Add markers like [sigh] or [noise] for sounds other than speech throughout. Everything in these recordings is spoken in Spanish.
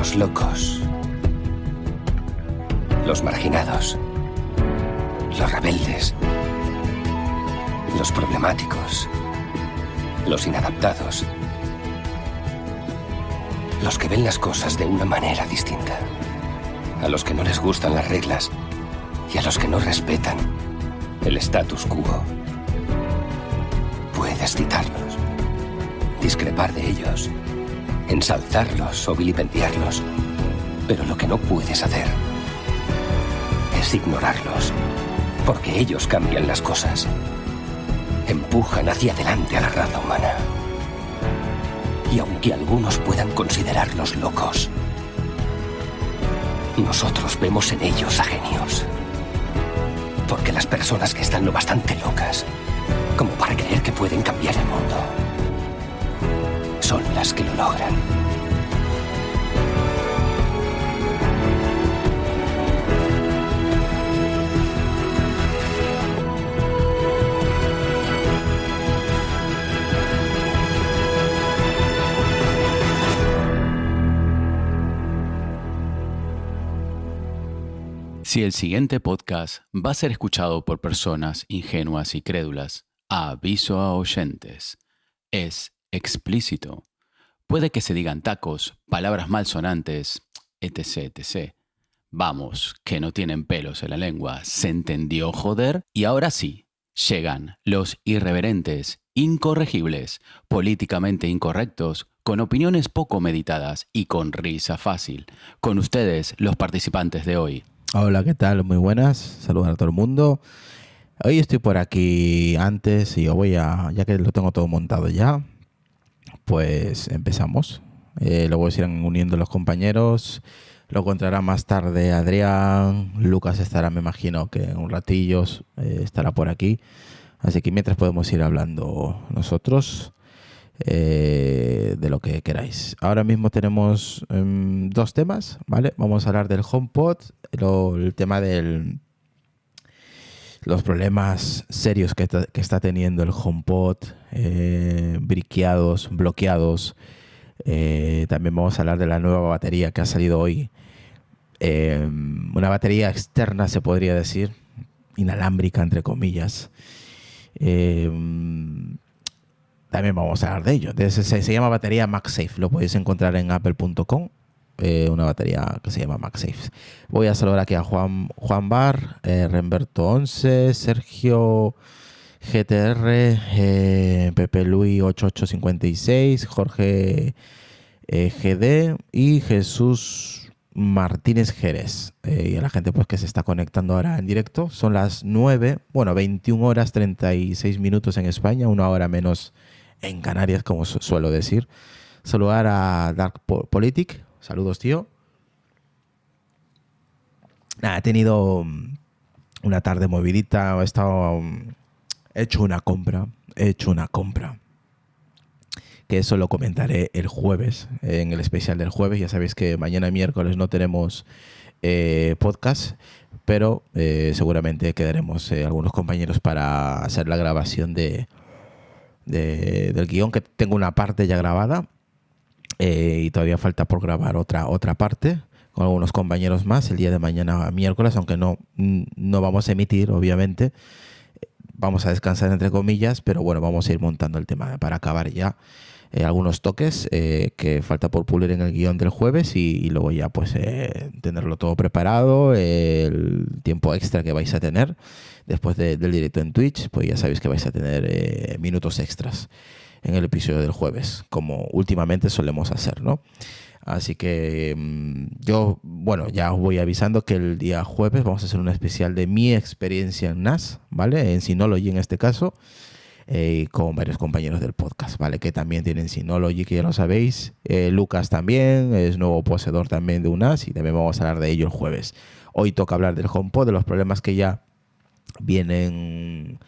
Los locos. Los marginados. Los rebeldes. Los problemáticos. Los inadaptados. Los que ven las cosas de una manera distinta. A los que no les gustan las reglas. Y a los que no respetan el status quo. Puedes citarlos. Discrepar de ellos ensalzarlos o vilipendiarlos. Pero lo que no puedes hacer es ignorarlos, porque ellos cambian las cosas. Empujan hacia adelante a la raza humana. Y aunque algunos puedan considerarlos locos, nosotros vemos en ellos a genios. Porque las personas que están lo bastante locas, como para creer que pueden cambiar el mundo, son las que lo logran. Si el siguiente podcast va a ser escuchado por personas ingenuas y crédulas, aviso a oyentes. Es explícito. Puede que se digan tacos, palabras malsonantes, etc, etc. Vamos, que no tienen pelos en la lengua, ¿se entendió joder? Y ahora sí, llegan los irreverentes, incorregibles, políticamente incorrectos, con opiniones poco meditadas y con risa fácil. Con ustedes, los participantes de hoy. Hola, ¿qué tal? Muy buenas, saludos a todo el mundo. Hoy estoy por aquí antes y voy a, ya que lo tengo todo montado ya, pues empezamos. Eh, luego se irán uniendo los compañeros. Lo encontrará más tarde Adrián. Lucas estará, me imagino, que en un ratillo eh, estará por aquí. Así que mientras podemos ir hablando nosotros eh, de lo que queráis. Ahora mismo tenemos em, dos temas, ¿vale? Vamos a hablar del HomePod, el tema del los problemas serios que, está teniendo el HomePod, eh, briqueados, bloqueados. Eh, también vamos a hablar de la nueva batería que ha salido hoy. Eh, una batería externa, se podría decir, inalámbrica, entre comillas. también vamos a hablar de ello. se, se, llama batería MagSafe. Lo podéis encontrar en apple.com eh, una batería que se llama MagSafe. Voy a saludar aquí a Juan, Juan Bar, eh, Remberto 11, Sergio GTR, eh, Pepe Luis 8856, Jorge eh, GD y Jesús Martínez Jerez. y a la gente pues que se está conectando ahora en directo. Son las 9, bueno, 21 horas 36 minutos en España, una hora menos en Canarias, como suelo decir saludar a Dark Politic, Saludos, tío. he tenido mm, una tarde movidita, he estado... Mm, hecho una compra, he hecho una compra. Que eso lo comentaré el jueves, en el especial del jueves. Ya sabéis que mañana miércoles no tenemos eh, podcast, pero eh, seguramente quedaremos eh, algunos compañeros para hacer la grabación de, del guión, que tengo una parte ya grabada eh, y todavía falta por grabar otra, otra parte con algunos compañeros más el día de mañana miércoles, aunque no, no vamos a emitir, obviamente. Vamos a descansar entre comillas, pero bueno, vamos a ir montando el tema para acabar ya. Eh, algunos toques eh, que falta por pulir en el guión del jueves y, luego ya pues tenerlo todo preparado, el tiempo extra que vais a tener después del directo en Twitch, pues ya sabéis que vais a tener minutos extras en el episodio del jueves, como últimamente solemos hacer, ¿no? Así que em, yo, bueno, ya os voy avisando que el día jueves vamos a hacer un especial de mi experiencia en NAS, ¿vale? En Synology en este caso, eh, con varios compañeros del podcast, ¿vale? Que también tienen Synology, que ya lo sabéis. Eh, Lucas también es nuevo poseedor también de un NAS y también vamos a hablar de ello el jueves. Hoy toca hablar del HomePod, de los problemas que ya vienen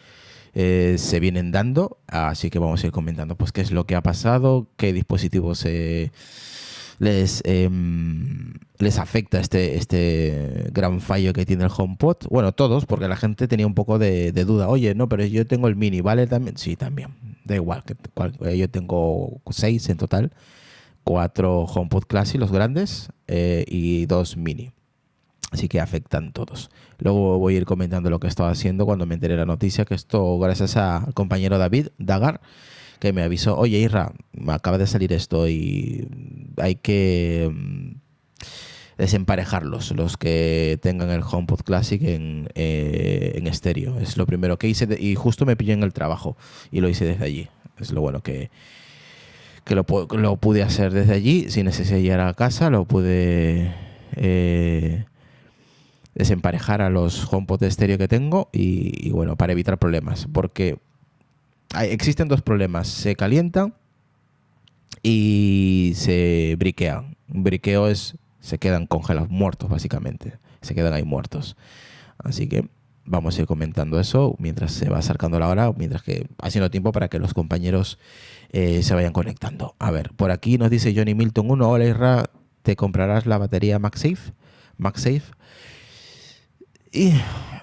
eh, se vienen dando, así que vamos a ir comentando pues qué es lo que ha pasado, qué dispositivos eh, les, em, les afecta este, este gran fallo que tiene el HomePod. Bueno, todos, porque la gente tenía un poco de, duda. Oye, no, pero yo tengo el mini, ¿vale? También, sí, también. Da igual, que, eh, yo tengo seis en total, cuatro HomePod Classic, los grandes, y dos mini. Así que afectan todos. Luego voy a ir comentando lo que estaba haciendo cuando me enteré la noticia, que esto gracias al compañero David Dagar, que me avisó, oye Irra, me acaba de salir esto y hay que mm, desemparejarlos, los que tengan el HomePod Classic en, eh, en estéreo. Es lo primero que hice y justo me pillé en el trabajo y lo hice desde allí. Es lo bueno que, lo, pude hacer desde allí, sin necesidad de llegar a casa, lo pude... Eh, desemparejar a los HomePod de estéreo que tengo y, bueno, para evitar problemas, porque existen dos problemas, se calientan y se briquean. Un briqueo es, se quedan congelados, muertos básicamente, se quedan ahí muertos. Así que vamos a ir comentando eso mientras se va acercando la hora, mientras que haciendo tiempo para que los compañeros eh, se vayan conectando. A ver, por aquí nos dice Johnny Milton 1, hola Isra, ¿te comprarás la batería MagSafe? MagSafe y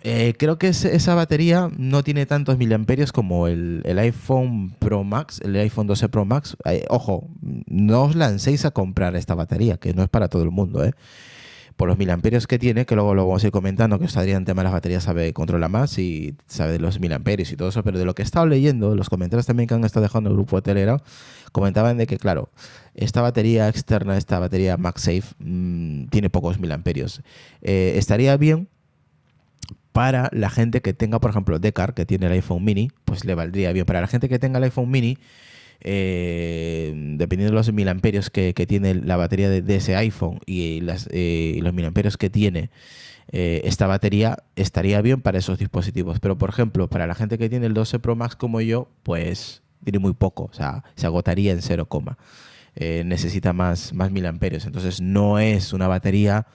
eh, creo que esa batería no tiene tantos miliamperios como el, iPhone Pro Max, el iPhone 12 Pro Max. Eh, ojo, no os lancéis a comprar esta batería, que no es para todo el mundo, ¿eh? Por los miliamperios que tiene, que luego lo vamos a ir comentando, que en tema de las baterías, sabe, controla más y sabe de los miliamperios y todo eso, pero de lo que he estado leyendo, los comentarios también que han estado dejando el grupo de comentaban de que, claro, esta batería externa, esta batería MagSafe, mm, tiene pocos miliamperios. Eh, estaría bien para la gente que tenga, por ejemplo, Decar, que tiene el iPhone mini, pues le valdría bien. Para la gente que tenga el iPhone mini, eh, dependiendo de los mil amperios que tiene la batería de, ese iPhone y las, mil eh, los que tiene eh, esta batería, estaría bien para esos dispositivos. Pero, por ejemplo, para la gente que tiene el 12 Pro Max como yo, pues tiene muy poco, o sea, se agotaría en 0, necesita más, más amperios. Entonces, no es una batería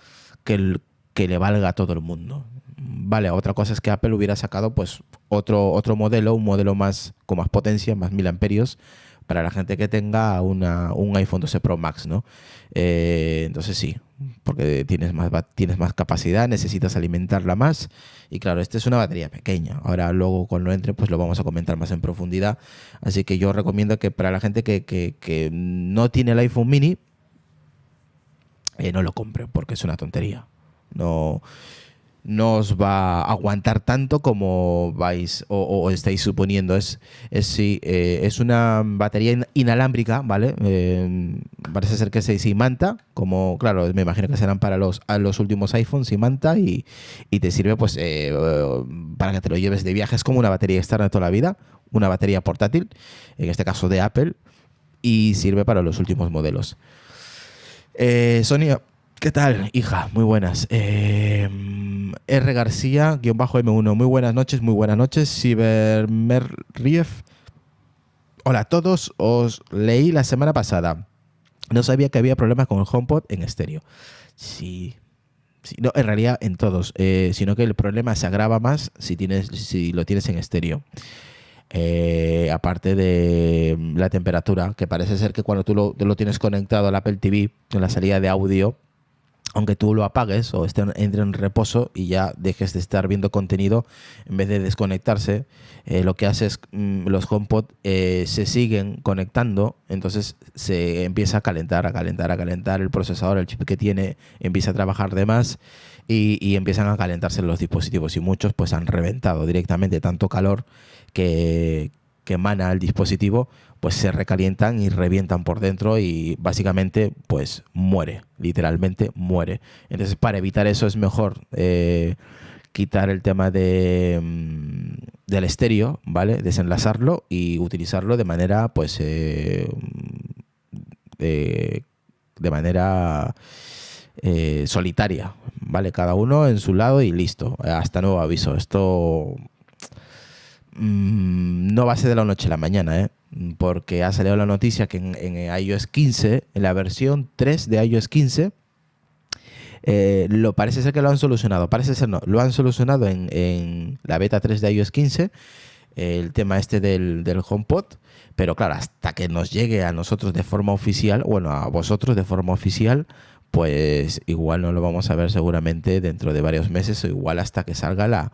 que, que le valga a todo el mundo. Vale, otra cosa es que Apple hubiera sacado pues otro, otro modelo, un modelo más con más potencia, más mil amperios, para la gente que tenga una, un iPhone 12 Pro Max, ¿no? Eh, entonces sí, porque tienes más, tienes más capacidad, necesitas alimentarla más. Y claro, esta es una batería pequeña. Ahora luego cuando entre, pues lo vamos a comentar más en profundidad. Así que yo recomiendo que para la gente que, no tiene el iPhone mini, eh, no lo compre, porque es una tontería. No, no os va a aguantar tanto como vais o, estáis suponiendo. Es, es, sí, eh, es una batería inalámbrica, ¿vale? Eh, parece ser que es manta como, claro, me imagino que serán para los, los últimos iPhones y y, y te sirve pues eh, para que te lo lleves de viaje. Es como una batería externa de toda la vida, una batería portátil, en este caso de Apple, y sirve para los últimos modelos. Sonia. ¿Qué tal, hija? Muy buenas. Eh, R. García, guión bajo M1. Muy buenas noches, muy buenas noches. Rief. Hola a todos, os leí la semana pasada. No sabía que había problemas con el HomePod en estéreo. Sí. No, en realidad en todos, eh, sino que el problema se agrava más si, tienes, si lo tienes en estéreo. Eh, aparte de mm, la temperatura, que parece ser que cuando tú lo, lo, tienes conectado al Apple TV, en la salida de audio, aunque tú lo apagues o entre en reposo y ya dejes de estar viendo contenido, en vez de desconectarse, eh, lo que hace es mm, los HomePod eh, se siguen conectando, entonces se empieza a calentar, a calentar, a calentar el procesador, el chip que tiene, empieza a trabajar de más y, y empiezan a calentarse los dispositivos y muchos pues han reventado directamente tanto calor que, que emana el dispositivo, pues se recalientan y revientan por dentro y básicamente pues muere, literalmente muere. Entonces para evitar eso es mejor eh, quitar el tema de, mm, del estéreo, ¿vale? Desenlazarlo y utilizarlo de manera pues... Eh, mm, eh, de manera solitaria, ¿vale? Cada uno en su lado y listo. Hasta nuevo aviso. Esto Mm, no va a ser de la noche a la mañana, ¿eh? porque ha salido la noticia que en, en, eh, iOS 15, en la versión 3 de iOS 15, eh, lo, parece ser que lo han solucionado. Parece ser no, lo han solucionado en, en la beta 3 de iOS 15, eh, el tema este del, del Pero claro, hasta que nos llegue a nosotros de forma oficial, bueno, a vosotros de forma oficial, pues igual no lo vamos a ver seguramente dentro de varios meses o igual hasta que salga la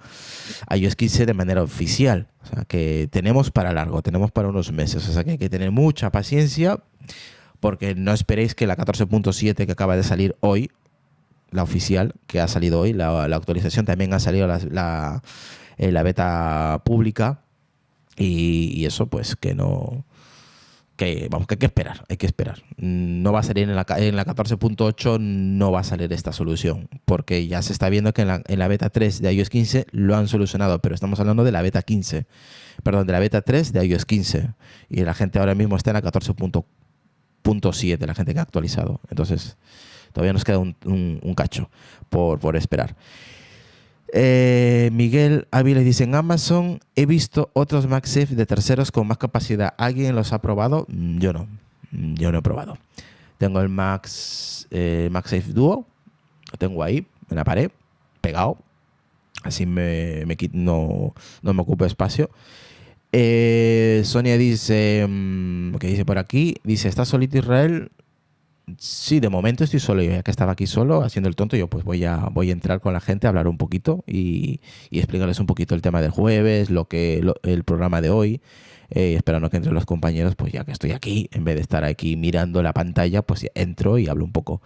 iOS 15 de manera oficial. O sea que tenemos para largo, tenemos para unos meses. O sea que hay que tener mucha paciencia porque no esperéis que la 14.7 que acaba de salir hoy, la oficial que ha salido hoy, la, actualización también ha salido la, eh, beta pública y eso pues que no que vamos, que hay que esperar, hay que esperar. No va a salir en la, 14.8, no va a salir esta solución, porque ya se está viendo que en la, en la, beta 3 de iOS 15 lo han solucionado, pero estamos hablando de la beta 15, perdón, de la beta 3 de iOS 15, y la gente ahora mismo está en la 14.7, la gente que ha actualizado. Entonces, todavía nos queda un, cacho por, por esperar. Eh, Miguel Aviles dice, en Amazon he visto otros MagSafe de terceros con más capacidad. ¿Alguien los ha probado? Mm, yo no. Mm, yo no he probado. Tengo el Max, eh, MagSafe Duo. Lo tengo ahí, en la pared, pegado. Así me, no, me ocupo espacio. Eh, Sonia dice, mm, ¿qué dice por aquí? Dice, ¿está solito Israel? sí, de momento estoy solo. ya que estaba aquí solo haciendo el tonto, yo pues voy a, voy a entrar con la gente, a hablar un poquito y, explicarles un poquito el tema del jueves, lo que el programa de hoy. Eh, esperando que entre los compañeros, pues ya que estoy aquí, en vez de estar aquí mirando la pantalla, pues entro y hablo un poco.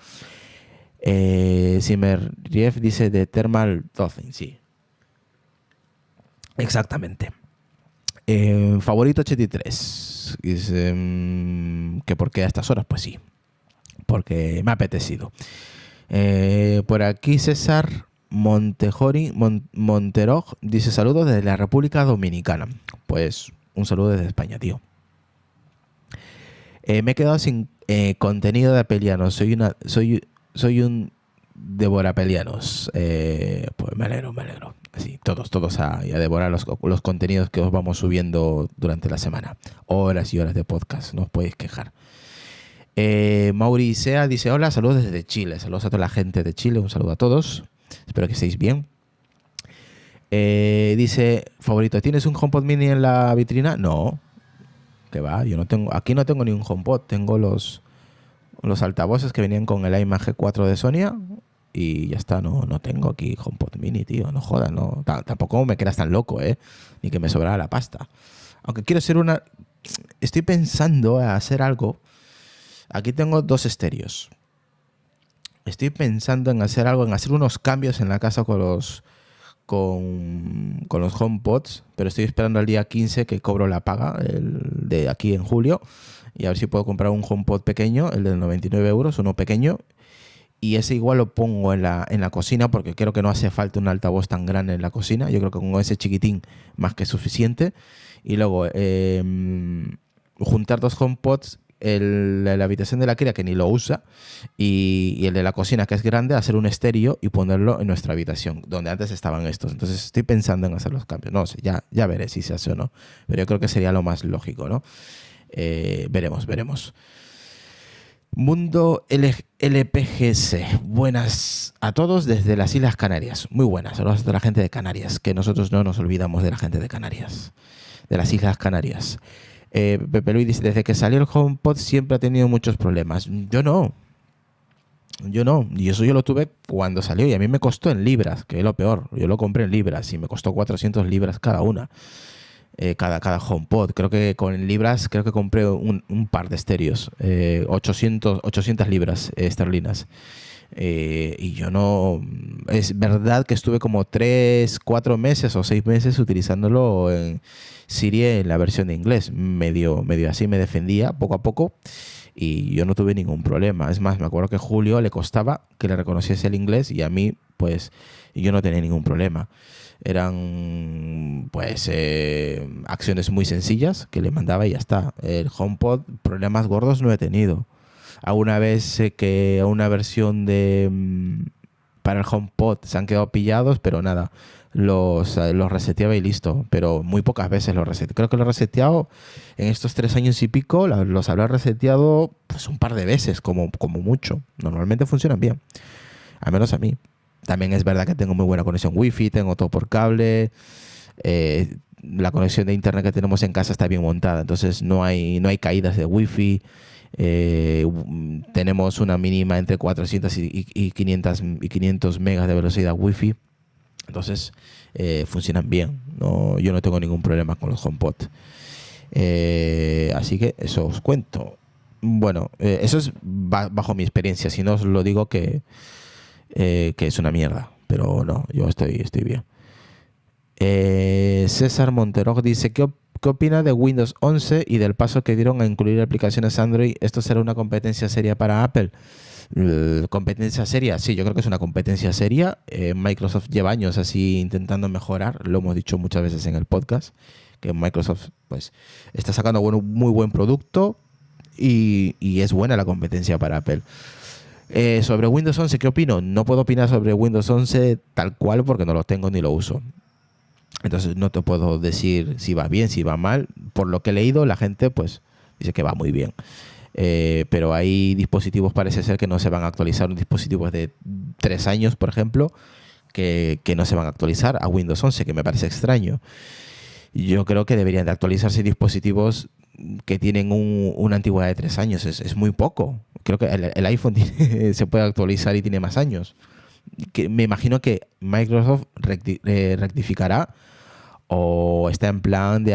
Eh, dice de Thermal Dozing, sí. Exactamente. Eh, favorito 83. Dice, mm, que por qué a estas horas, pues sí, porque me ha apetecido. Eh, por aquí César Montejori, Montero dice saludos desde la República Dominicana. Pues un saludo desde España, tío. Eh, me he quedado sin eh, contenido de Apelianos Soy una, soy, soy un devora pelianos. pues me alegro, me alegro. Así, todos, todos a, a devorar los, los, contenidos que os vamos subiendo durante la semana. Horas y horas de podcast, no os podéis quejar. Eh, Mauricea dice: Hola, saludos desde Chile. Saludos a toda la gente de Chile, un saludo a todos. Espero que estéis bien. Eh, dice, favorito, ¿tienes un HomePod mini en la vitrina? No. Que va, yo no tengo. Aquí no tengo ni un HomePod, tengo los, los altavoces que venían con el iMac G4 de Sonia. Y ya está, no, no tengo aquí HomePod mini, tío. No jodas, no. tampoco me quedas tan loco, ¿eh? Ni que me sobrara la pasta. Aunque quiero ser una. Estoy pensando a hacer algo Aquí tengo dos estéreos. Estoy pensando en hacer algo, en hacer unos cambios en la casa con los con, los HomePods, pero estoy esperando al día 15 que cobro la paga el de aquí en julio y a ver si puedo comprar un HomePod pequeño, el de 99 euros, uno pequeño, y ese igual lo pongo en la, en la, cocina porque creo que no hace falta un altavoz tan grande en la cocina. Yo creo que con ese chiquitín más que suficiente. Y luego em, juntar dos HomePods la habitación de la cría que ni lo usa y, el de la cocina que es grande, hacer un estéreo y ponerlo en nuestra habitación, donde antes estaban estos. Entonces estoy pensando en hacer los cambios. No sé, ya, ya veré si se hace o no, pero yo creo que sería lo más lógico, ¿no? Eh, veremos, veremos. Mundo L LPGS, buenas a todos desde las Islas Canarias. Muy buenas, saludos a la gente de Canarias, que nosotros no nos olvidamos de la gente de Canarias, de las Islas Canarias. Eh, Pepe Luis dice, desde que salió el HomePod siempre ha tenido muchos problemas. Yo no. Yo no. Y eso yo lo tuve cuando salió y a mí me costó en libras, que es lo peor. Yo lo compré en libras y me costó 400 libras cada una. Eh, cada, cada HomePod. Creo que con libras, creo que compré un, par de estéreos, 800, eh, libras esterlinas. y yo no... Es verdad que estuve como 3, 4 meses o 6 meses utilizándolo en, Sirie en la versión de inglés. Medio, medio así me defendía poco a poco y yo no tuve ningún problema. Es más, me acuerdo que Julio le costaba que le reconociese el inglés y a mí, pues, yo no tenía ningún problema. Eran, pues, eh, acciones muy sencillas que le mandaba y ya está. El HomePod, problemas gordos no he tenido. Alguna vez que a una versión de... Mm, para el HomePod se han quedado pillados, pero nada los, eh, los reseteaba y listo, pero muy pocas veces los reseteaba. Creo que los he reseteado en estos tres años y pico, los habrá reseteado pues un par de veces, como, como mucho. Normalmente funcionan bien, al menos a mí. También es verdad que tengo muy buena conexión wifi, tengo todo por cable. Eh, la conexión de internet que tenemos en casa está bien montada, entonces no hay, no hay caídas de wifi. Eh, tenemos una mínima entre 400 y, y, 500, y 500 megas de velocidad wifi. Entonces, eh, funcionan bien. No, yo no tengo ningún problema con los HomePod. Eh, así que eso os cuento. Bueno, eh, eso es bajo mi experiencia. Si no os lo digo que, que es una mierda. Pero no, yo estoy, estoy bien. César Montero dice, ¿qué, ¿qué opina de Windows 11 y del paso que dieron a incluir aplicaciones Android? ¿Esto será una competencia seria para Apple? Eh, competencia seria, sí, yo creo que es una competencia seria. Eh, Microsoft lleva años así intentando mejorar, lo hemos dicho muchas veces en el podcast, que Microsoft pues está sacando bueno, muy buen producto y, es buena la competencia para Apple. Eh, sobre Windows 11, ¿qué opino? No puedo opinar sobre Windows 11 tal cual porque no lo tengo ni lo uso. Entonces no te puedo decir si va bien, si va mal. Por lo que he leído, la gente pues dice que va muy bien. Eh, pero hay dispositivos, parece ser, que no se van a actualizar, un dispositivos de tres años, por ejemplo, que, no se van a actualizar a Windows 11, que me parece extraño. Yo creo que deberían de actualizarse dispositivos que tienen un, una antigüedad de tres años. Es, muy poco. Creo que el, iPhone [laughs] se puede actualizar y tiene más años. Que me imagino que Microsoft eh, rectificará o está en plan de,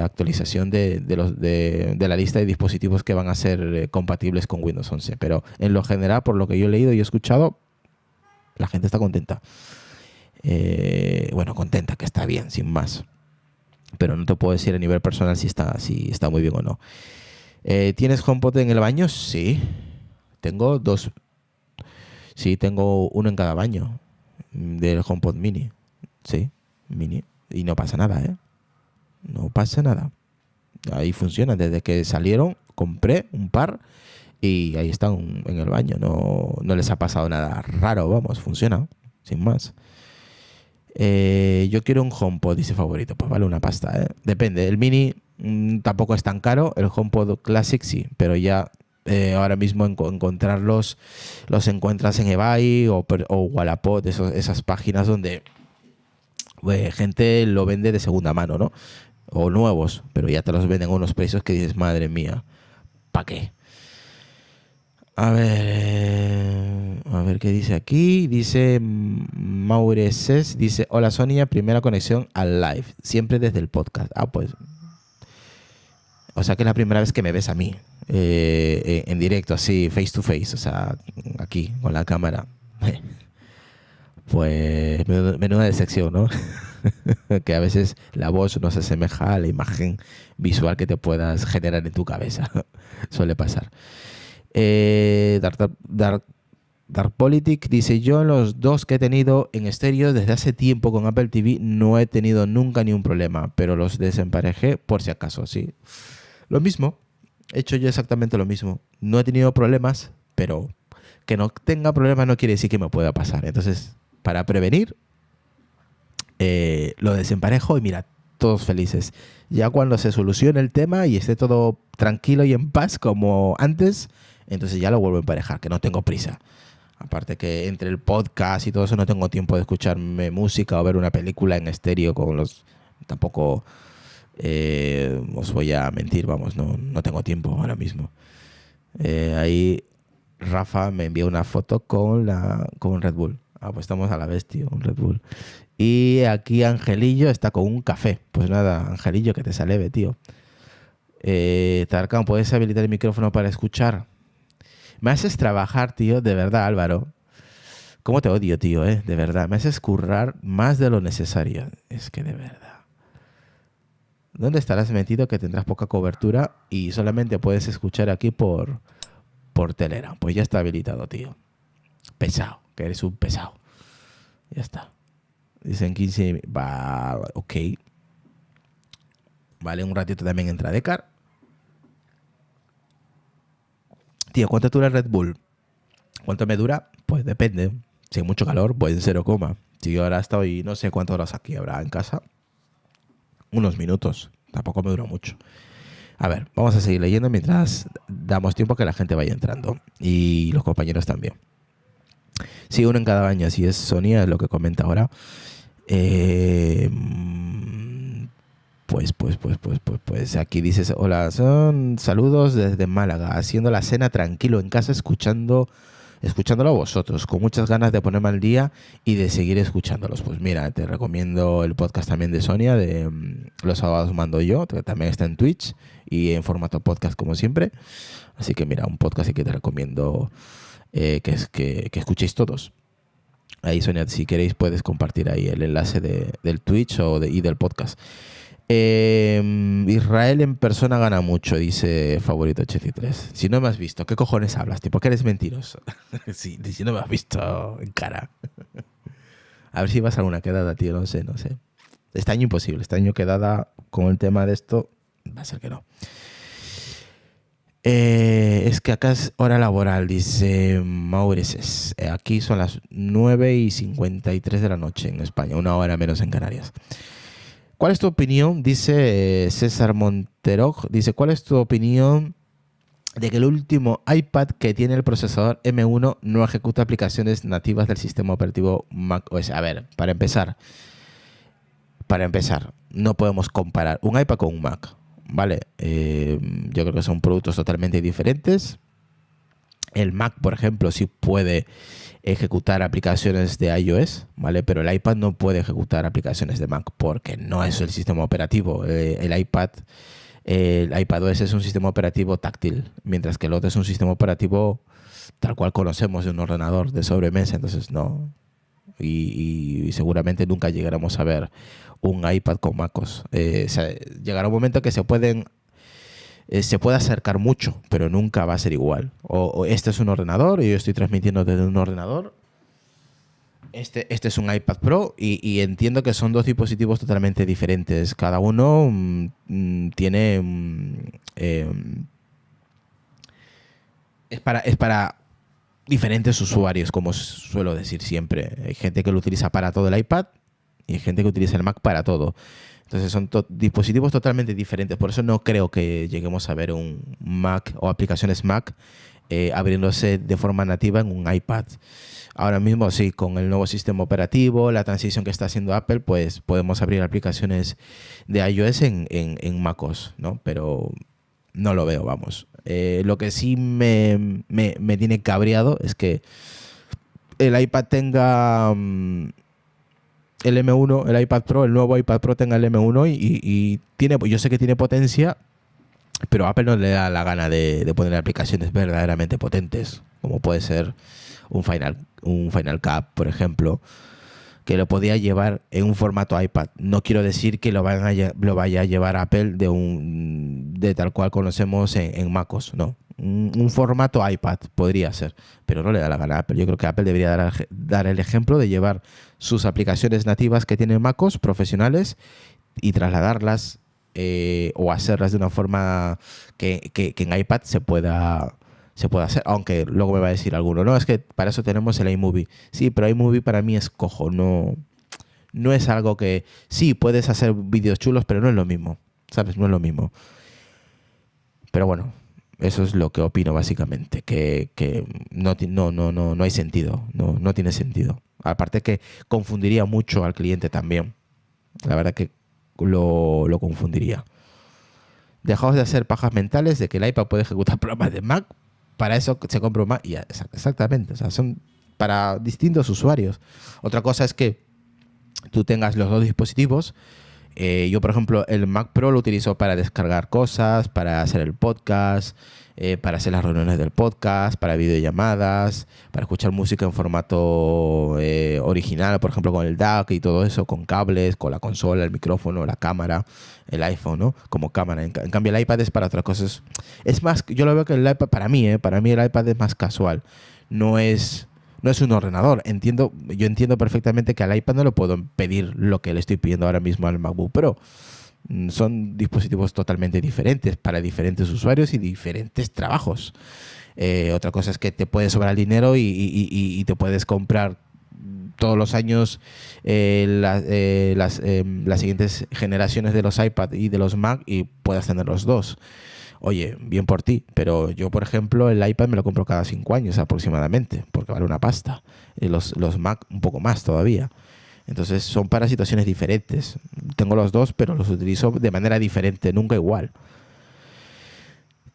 actualización de, los, de, la lista de dispositivos que van a ser eh, compatibles con Windows 11. Pero en lo general, por lo que yo he leído y he escuchado, la gente está contenta. Eh, bueno, contenta, que está bien, sin más. Pero no te puedo decir a nivel personal si está, si está muy bien o no. Eh, ¿Tienes HomePod en el baño? Sí. Tengo dos. Sí, tengo uno en cada baño del HomePod Mini. Sí, Mini. Y no pasa nada, ¿eh? No pasa nada. Ahí funciona. Desde que salieron, compré un par y ahí están en el baño. No, les ha pasado nada raro, vamos, funciona, sin más. Eh, yo quiero un HomePod, dice favorito. Pues vale una pasta, ¿eh? Depende. El mini mm, tampoco es tan caro. El HomePod Classic sí, pero ya eh, ahora mismo encontrarlos los encuentras en eBay o, o esas páginas donde eh, gente lo vende de segunda mano, ¿no? O nuevos, pero ya te los venden a unos precios que dices, madre mía, ¿para qué? A ver, eh, a ver qué dice aquí. Dice Maureces, dice, hola Sonia, primera conexión al live, siempre desde el podcast. Ah, pues. O sea que es la primera vez que me ves a mí, eh, en directo, así, face to face, o sea, aquí, con la cámara. [laughs] pues menuda decepción, ¿no? [laughs] que a veces la voz no se asemeja a la imagen visual que te puedas generar en tu cabeza. [laughs] Suele pasar. Eh, Dark, Dark, Politic dice: Yo, los dos que he tenido en estéreo desde hace tiempo con Apple TV, no he tenido nunca ni un problema, pero los desemparejé por si acaso, sí. Lo mismo, he hecho yo exactamente lo mismo. No he tenido problemas, pero que no tenga problemas no quiere decir que me pueda pasar. Entonces, para prevenir eh, lo desemparejo y mira, todos felices. Ya cuando se solucione el tema y esté todo tranquilo y en paz como antes, entonces ya lo vuelvo a emparejar, que no tengo prisa. Aparte que entre el podcast y todo eso no tengo tiempo de escucharme música o ver una película en estéreo con los... Tampoco eh, os voy a mentir, vamos, no, tengo tiempo ahora mismo. Eh, ahí Rafa me envió una foto con, la, con Red Bull. Ah, pues estamos a la vez, tío, un Red Bull. Y aquí Angelillo está con un café. Pues nada, Angelillo, que te saleve, tío. Eh, Tarkan, ¿puedes habilitar el micrófono para escuchar? Me haces trabajar, tío, de verdad, Álvaro. ¿Cómo te odio, tío, eh? De verdad. Me haces currar más de lo necesario. Es que de verdad. ¿Dónde estarás metido que tendrás poca cobertura y solamente puedes escuchar aquí por, por telera? Pues ya está habilitado, tío. Pesado eres un pesado. Ya está. Dicen 15, va, ok. Vale, un ratito también entra Decar. Tío, ¿cuánto dura Red Bull? ¿Cuánto me dura? Pues depende. Si hay mucho calor, pues en cero coma. Si yo ahora estoy, no sé cuántas horas aquí habrá en casa. Unos minutos. Tampoco me duró mucho. A ver, vamos a seguir leyendo mientras damos tiempo a que la gente vaya entrando. Y los compañeros también. Sí, uno en cada baño, así es Sonia es lo que comenta ahora. Eh, pues, pues, pues, pues, pues, pues, aquí dices, hola, son saludos desde Málaga, haciendo la cena tranquilo en casa, escuchando, escuchándolo a vosotros, con muchas ganas de ponerme al día y de seguir escuchándolos. Pues mira, te recomiendo el podcast también de Sonia, de mm, Los sábados mando yo, que también está en Twitch y en formato podcast como siempre. Así que mira, un podcast que te recomiendo eh, que, escuchéis todos. Ahí, Sonia, si queréis, puedes compartir ahí el enlace del Twitch o de, y del podcast. Em, Israel en persona gana mucho, dice Favorito 83. Si no me has visto, ¿qué cojones hablas? Tío? ¿Por qué eres mentiroso? si, [laughs] si, no me has visto en cara. [laughs] a ver si vas a alguna quedada, tío, no sé, no sé. Este año imposible, este año quedada con el tema de esto, va a ser que no. Eh, es que acá es hora laboral, dice Maurices. Eh, aquí son las 9 y 53 de la noche en España, una hora menos en Canarias. ¿Cuál es tu opinión? Dice eh, César Montero. Dice, ¿cuál es tu opinión de que el último iPad que tiene el procesador M1 no ejecuta aplicaciones nativas del sistema operativo Mac OS? A ver, para empezar, para empezar, no podemos comparar un iPad con un Mac ¿vale? Eh, yo creo que son productos totalmente diferentes. El Mac, por ejemplo, sí puede ejecutar aplicaciones de iOS, ¿vale? Pero el iPad no puede ejecutar aplicaciones de Mac porque no es el sistema operativo. Eh, el iPad, el iPadOS es un sistema operativo táctil, mientras que el otro es un sistema operativo tal cual conocemos de un ordenador de sobremesa. Entonces, no, y, seguramente nunca llegaremos a ver un iPad con MacOS. Eh, llegará un momento que se pueden eh, se puede acercar mucho, pero nunca va a ser igual. O, este es un ordenador y yo estoy transmitiendo desde un ordenador. Este, este es un iPad Pro y, entiendo que son dos dispositivos totalmente diferentes. Cada uno mm, mm, tiene... Mm, em, es para, es para diferentes usuarios, como suelo decir siempre. Hay gente que lo utiliza para todo el iPad y hay gente que utiliza el Mac para todo. Entonces son dispositivos totalmente diferentes. Por eso no creo que lleguemos a ver un Mac o aplicaciones Mac eh, abriéndose de forma nativa en un iPad. Ahora mismo sí, con el nuevo sistema operativo, la transición que está haciendo Apple, pues podemos abrir aplicaciones de iOS en, en, en MacOS, ¿no? Pero no lo veo, vamos. Eh, lo que sí me, tiene cabreado es que el iPad tenga mm, el M1, el iPad Pro, el nuevo iPad Pro tenga el M1 y, tiene, yo sé que tiene potencia, pero Apple no le da la gana de, poner aplicaciones verdaderamente potentes, como puede ser un Final, un Final Cut, por ejemplo, que lo podía llevar en un formato iPad. No quiero decir que lo, vaya a llevar Apple de, un, de tal cual conocemos en, MacOS, no. Un, formato iPad podría ser, pero no le da la gana a Apple. Yo creo que Apple debería dar, el ejemplo de llevar sus aplicaciones nativas que tiene MacOS profesionales y trasladarlas eh, o hacerlas de una forma que en iPad se pueda se puede hacer, aunque luego me va a decir alguno, no, es que para eso tenemos el iMovie. Sí, pero iMovie para mí es cojo, no, no es algo que, sí, puedes hacer vídeos chulos, pero no es lo mismo, ¿sabes? No es lo mismo. Pero bueno, eso es lo que opino básicamente, que, que no, no, no, no, hay sentido, no, tiene sentido. Aparte que confundiría mucho al cliente también, la verdad que lo, lo confundiría. Dejaos de hacer pajas mentales de que el iPad puede ejecutar [laughs] programas de Mac para eso se compra un exactamente, o sea, son para distintos usuarios. Otra cosa es que tú tengas los dos dispositivos eh, yo, por ejemplo, el Mac Pro lo utilizo para descargar cosas, para hacer el podcast, eh, para hacer las reuniones del podcast, para videollamadas, para escuchar música en formato eh, original, por ejemplo, con el DAC y todo eso, con cables, con la consola, el micrófono, la cámara, el iPhone, ¿no? Como cámara. En, cambio, el iPad es para otras cosas. Es más, yo lo veo que el iPad, para mí, ¿eh? para mí el iPad es más casual. No es no es un ordenador. Entiendo, yo entiendo perfectamente que al iPad no le puedo pedir lo que le estoy pidiendo ahora mismo al MacBook Pro. Mm, son dispositivos totalmente diferentes para diferentes usuarios y diferentes trabajos. Eh, otra cosa es que te puedes sobrar dinero y, te puedes comprar todos los años eh, eh, las, em, las siguientes generaciones de los iPad y de los Mac y puedas tener los dos. Oye, bien por ti, pero yo, por ejemplo, el iPad me lo compro cada cinco años aproximadamente, porque vale una pasta. Y eh, los, Mac un poco más todavía. Entonces son para situaciones diferentes. Tengo los dos, pero los utilizo de manera diferente, nunca igual.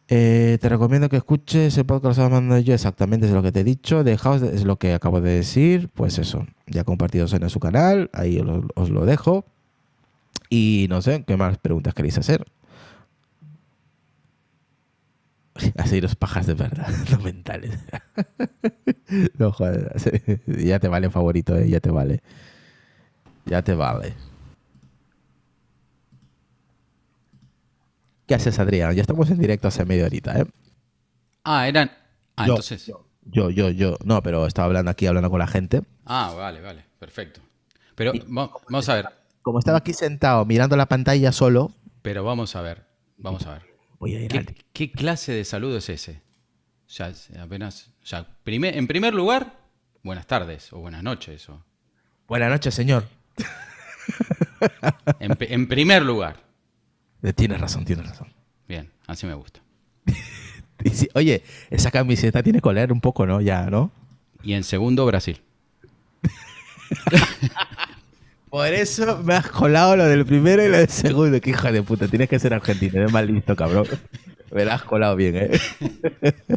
Eh, te recomiendo que escuches el podcast que yo exactamente es lo que te he dicho. Dejaos es lo que acabo de decir. Pues eso, ya compartidos en su canal, ahí os lo dejo. Y no sé, ¿qué más preguntas queréis hacer? Así [laughs] los pajas de verdad, [laughs] los mentales. [laughs] no, ya te vale favorito, ¿eh? ya te vale. Ya te vale. ¿Qué haces, Adrián? Ya estamos en directo hace media horita, ¿eh? Ah, eran. Ah, entonces. Yo, yo, yo, No, pero estaba hablando aquí, hablando con la gente. Ah, vale, vale. Perfecto. Pero vamos a ver. Como estaba aquí sentado mirando la pantalla solo. Pero vamos a ver. Vamos a ver a ¿Qué, clase de saludo es ese? apenas. primer, en primer lugar, buenas tardes o buenas noches. Buenas noches, señor. [laughs] en, primer lugar. Eh, tienes razón, tienes razón. Bien, así me gusta. [laughs] Oye, esa camiseta tiene color un poco, ¿no? Ya, ¿no? Y en segundo, Brasil. [laughs] Por eso me has colado lo del primero y lo del segundo. Que hija de puta, tienes que ser argentino, eres mal listo, cabrón. Me lo has colado bien, ¿eh?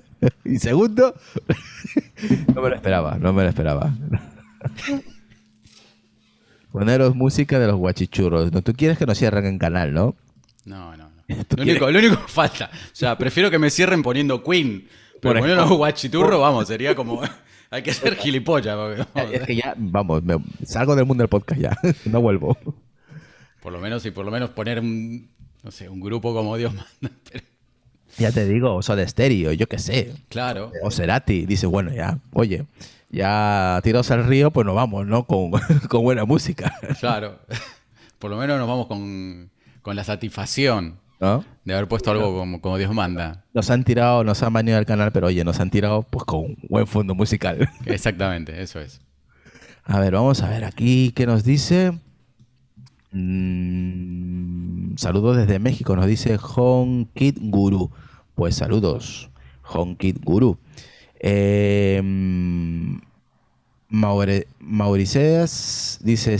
[laughs] y segundo, [laughs] no me lo esperaba, no me lo esperaba. [laughs] Poneros música de los guachichurros. No, tú quieres que nos cierren en canal, ¿no? No, no, no. Lo único, falta. O sea, prefiero que me cierren poniendo Queen. Pero poniendo los guachiturros, vamos, sería como. Hay que ser gilipollas. Eh, es que ya, vamos, me, salgo del mundo del podcast ya. [laughs] No vuelvo. Por lo menos, y por lo menos poner un, grupo como Dios manda. [laughs] Ya te digo, o de estéreo, yo qué sé. Claro. O Serati. Dice, bueno, ya, oye, ya tirados al río, pues nos vamos, ¿no? Con, [laughs] buena música. Claro. Por lo menos nos vamos con la satisfacción de haber puesto algo como, como Dios manda. Nos han tirado, nos han bañado el canal, pero oye, nos han tirado pues con un buen fondo musical. [laughs] Exactamente, eso es. A ver, vamos a ver aquí qué nos dice. Mm, saludos desde México, nos dice Honkit Guru. Pues saludos, Honkit Guru. Eh, Mauriceas dice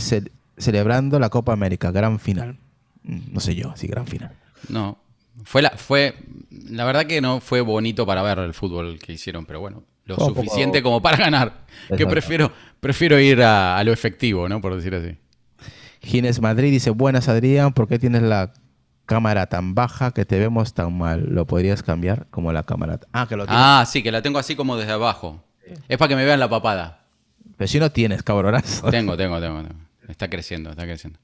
celebrando la Copa América, gran final. Mm, no sé yo, sí, gran final. No. Fue la, fue, la verdad que no fue bonito para ver el fútbol que hicieron, pero bueno, lo suficiente como para ganar. Que prefiero, prefiero ir a, lo efectivo, ¿no? Por decir así. Gines Madrid dice, buenas Adrián, ¿por qué tienes la cámara tan baja que te vemos tan mal? ¿Lo podrías cambiar como la cámara? Ah, que lo tienes. Ah, sí, que la tengo así como desde abajo. Es para que me vean la papada. Pero si no tienes, cabronazo. tengo, tengo, tengo. Está creciendo, está creciendo.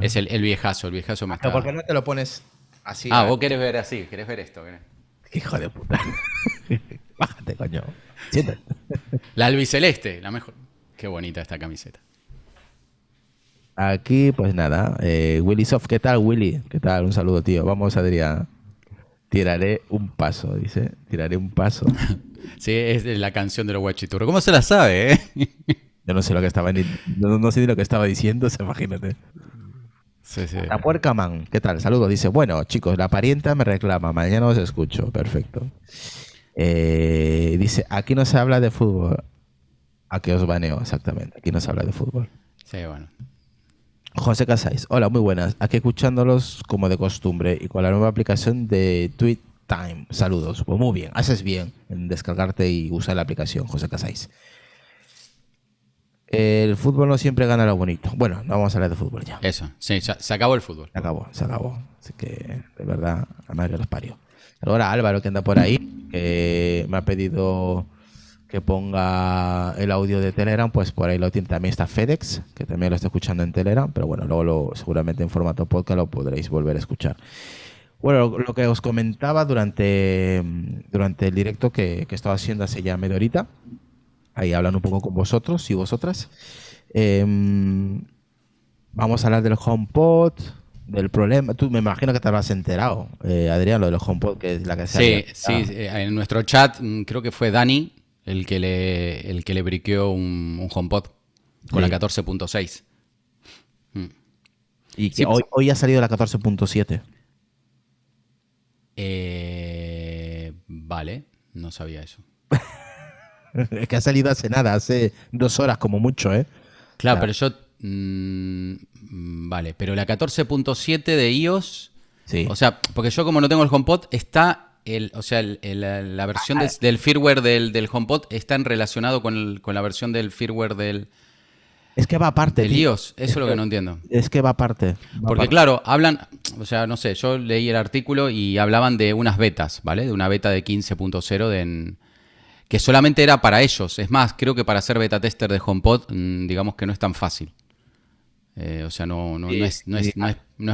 Es el, viejazo, el viejazo más tarde. ¿Por porque no te lo pones así. Ah, vos querés ver así, querés ver esto. Hijo de puta. [laughs] Bájate, coño. La albiceleste, la mejor. Qué bonita esta camiseta. Aquí, pues nada. Eh, Willy Soft, ¿qué tal, Willy? ¿Qué tal? Un saludo, tío. Vamos, Adrián. Tiraré un paso, dice. Tiraré un paso. [laughs] sí, es la canción de los guachiturros. ¿Cómo se la sabe, eh? Yo no sé lo que estaba no, sé lo que estaba diciendo, [laughs] imagínate. La puerca man. ¿Qué tal? Saludos. Dice, bueno, chicos, la parienta me reclama. Mañana os escucho. Perfecto. Eh, dice, aquí no se habla de fútbol. Aquí os baneo? Exactamente. Aquí no se habla de fútbol. Sí, bueno. José Casais. Hola, muy buenas. Aquí escuchándolos como de costumbre y con la nueva aplicación de Tweet Time. Saludos. Pues muy bien. Haces bien en descargarte y usar la aplicación, José Casáis el fútbol no siempre gana lo bonito. Bueno, no vamos a hablar de fútbol ya. Eso, se, acabó el fútbol. Se acabó, se acabó. Así que, de verdad, a nadie los parió. Ahora Álvaro, que anda por ahí, que me ha pedido que ponga el audio de Telegram, pues por ahí lo tiene. También está FedEx, que también lo está escuchando en Telegram, pero bueno, luego lo, seguramente en formato podcast lo podréis volver a escuchar. Bueno, lo que os comentaba durante, mm, durante el directo que, que estaba haciendo hace ya media horita, ahí hablando un poco con vosotros y vosotras. Em, vamos a hablar del HomePod, del problema. Tú me imagino que te habrás enterado, eh, Adrián, lo del HomePod, que es la que se Sí, sí, en nuestro chat mm, creo que fue Dani el que le, el que le briqueó un, un HomePod con la 14.6. Mm. Y que pues. hoy, ha salido la 14.7. Eh, vale, no sabía eso. [laughs] Es [laughs] que ha salido hace nada, hace dos horas como mucho, ¿eh? Claro, pero yo. Mm, mm, vale, pero la 14.7 de iOS. Sí. O sea, porque yo como no tengo el HomePod, está. El, o sea, la versión ah, ah. del firmware del, del, HomePod está en relacionado con, la versión del firmware del, es que va aparte. El iOS, eso es lo que, no entiendo. Es que va aparte. Porque claro, hablan, o sea, no sé, yo leí el artículo y hablaban de unas betas, ¿vale? De una beta de 15.0 en, que solamente era para ellos. Es más, creo que para ser beta tester de HomePod, mm, digamos que no es tan fácil. Eh, o sea, no, no, es,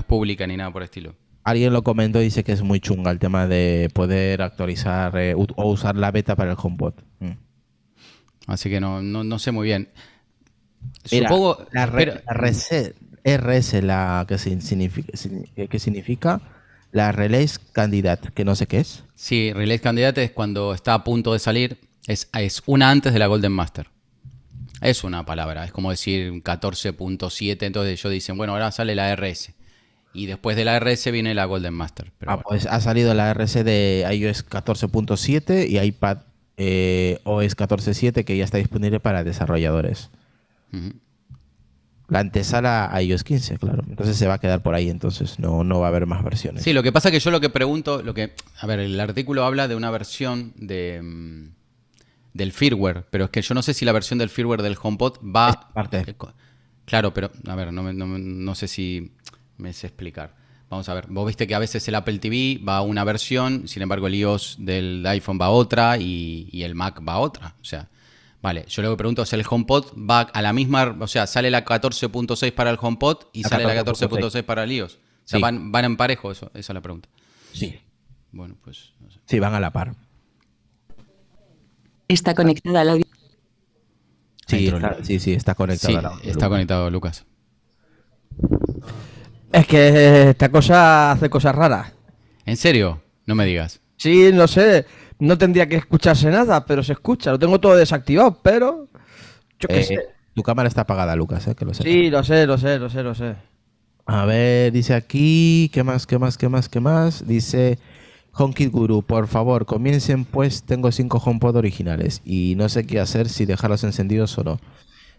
pública ni nada por el estilo. Alguien lo comentó y dice que es muy chunga el tema de poder actualizar eh, o usar la beta para el HomePod. Mm. Así que no, sé muy bien. Supongo. La, RS, RS, la que significa, que significa la Relays Candidate, que no sé qué es. Sí, Relays Candidate es cuando está a punto de salir, es, es una antes de la Golden Master. Es una palabra, es como decir 14.7, entonces ellos dicen, bueno, ahora sale la RS. Y después de la RS viene la Golden Master. Pero ah, pues ha salido la RS de iOS 14.7 y iPad eh, OS 14.7 que ya está disponible para desarrolladores. La antesala a iOS 15, claro. Entonces se va a quedar por ahí, entonces no, va a haber más versiones. Sí, lo que pasa es que yo lo que pregunto, lo que. A ver, el artículo habla de una versión de mm, del firmware, pero es que yo no sé si la versión del firmware del HomePod va. parte. Eh, claro, pero a ver, no, no, no, sé si me sé explicar. Vamos a ver, vos viste que a veces el Apple TV va a una versión, sin embargo el iOS del iPhone va a otra y, y el Mac va a otra. O sea, Vale, yo lo pregunto es, ¿el HomePod va a la misma, o sea, sale la 14.6 para el HomePod y sale la 14.6 para el iOS? O sea, van, van, en parejo, eso, esa es la pregunta. Sí. Bueno, pues... No sé. Sí, van a la par. Está conectada la... Sí, sí, sí, está conectada. Sí, está conectado, Lucas. Es que esta cosa hace cosas raras. ¿En serio? No me digas. Sí, no sé no tendría que escucharse nada, pero se escucha. Lo tengo todo desactivado, pero. Yo qué eh, sé. Tu cámara está apagada, Lucas, eh, que lo sé. Sí, lo sé, lo sé, lo sé, lo sé. A ver, dice aquí. ¿Qué más, qué más, qué más, qué más? Dice. HomeKit Guru, por favor, comiencen pues. Tengo cinco HomePod originales y no sé qué hacer si dejarlos encendidos o no.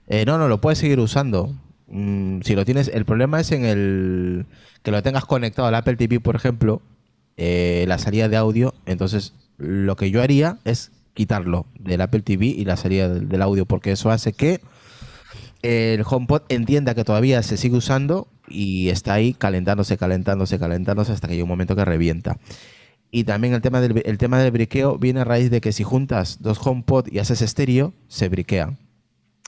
Eh, no, no, lo puedes seguir usando. Mm, si lo tienes, el problema es en el que lo tengas conectado al Apple TV, por ejemplo, la salida de audio, entonces lo que yo haría es quitarlo del Apple TV y la salida del, audio, porque eso hace que el HomePod entienda que todavía se sigue usando y está ahí calentándose, calentándose, calentándose hasta que llega un momento que revienta. Y también el tema del, tema del briqueo viene a raíz de que si juntas dos HomePod y haces estéreo, se briquea.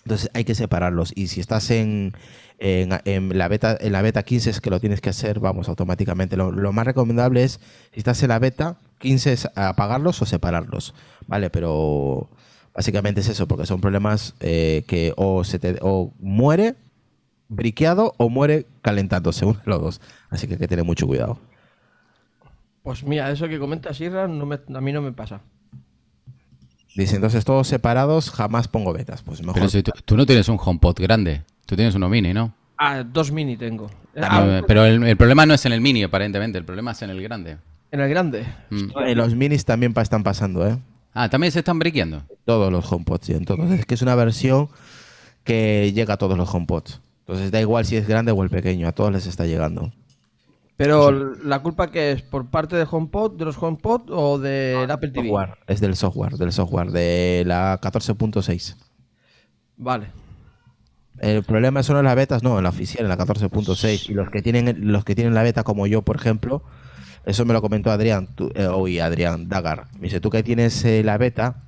Entonces hay que separarlos. Y si estás en, la, beta, en la beta 15 es que lo tienes que hacer, vamos, automáticamente. lo más recomendable es, si estás en la beta, 15 es apagarlos o separarlos, ¿vale? Pero básicamente es eso, porque son problemas eh, que o, se te, o muere briqueado o muere calentándose, [laughs] uno de los dos. Así que hay que tener mucho cuidado. Pues mira, eso que comenta Sierra a mí no me pasa. Dice, entonces todos separados, jamás pongo betas. Pues mejor. Pero tú, no tienes un HomePod grande, tú tienes uno mini, ¿no? Ah, dos mini tengo. Ah, pero el, problema no es en el mini, aparentemente, el problema es en el grande. En el grande. Mm. En los minis también están pasando, ¿eh? Ah, también se están briqueando. Todos los homepots, sí. Entonces, es que es una versión que llega a todos los HomePots. Entonces, da igual si es grande o el pequeño, a todos les está llegando. Pero la culpa que es por parte de HomePod, de los HomePod o del de ah, Apple TV? Es del software, del software de la 14.6. Vale. El problema son en las betas, no, en la oficial, en la 14.6 pues y los que tienen los que tienen la beta como yo, por ejemplo, eso me lo comentó Adrián, eh, hoy Adrián Dagar. Me dice, tú que tienes eh, la beta,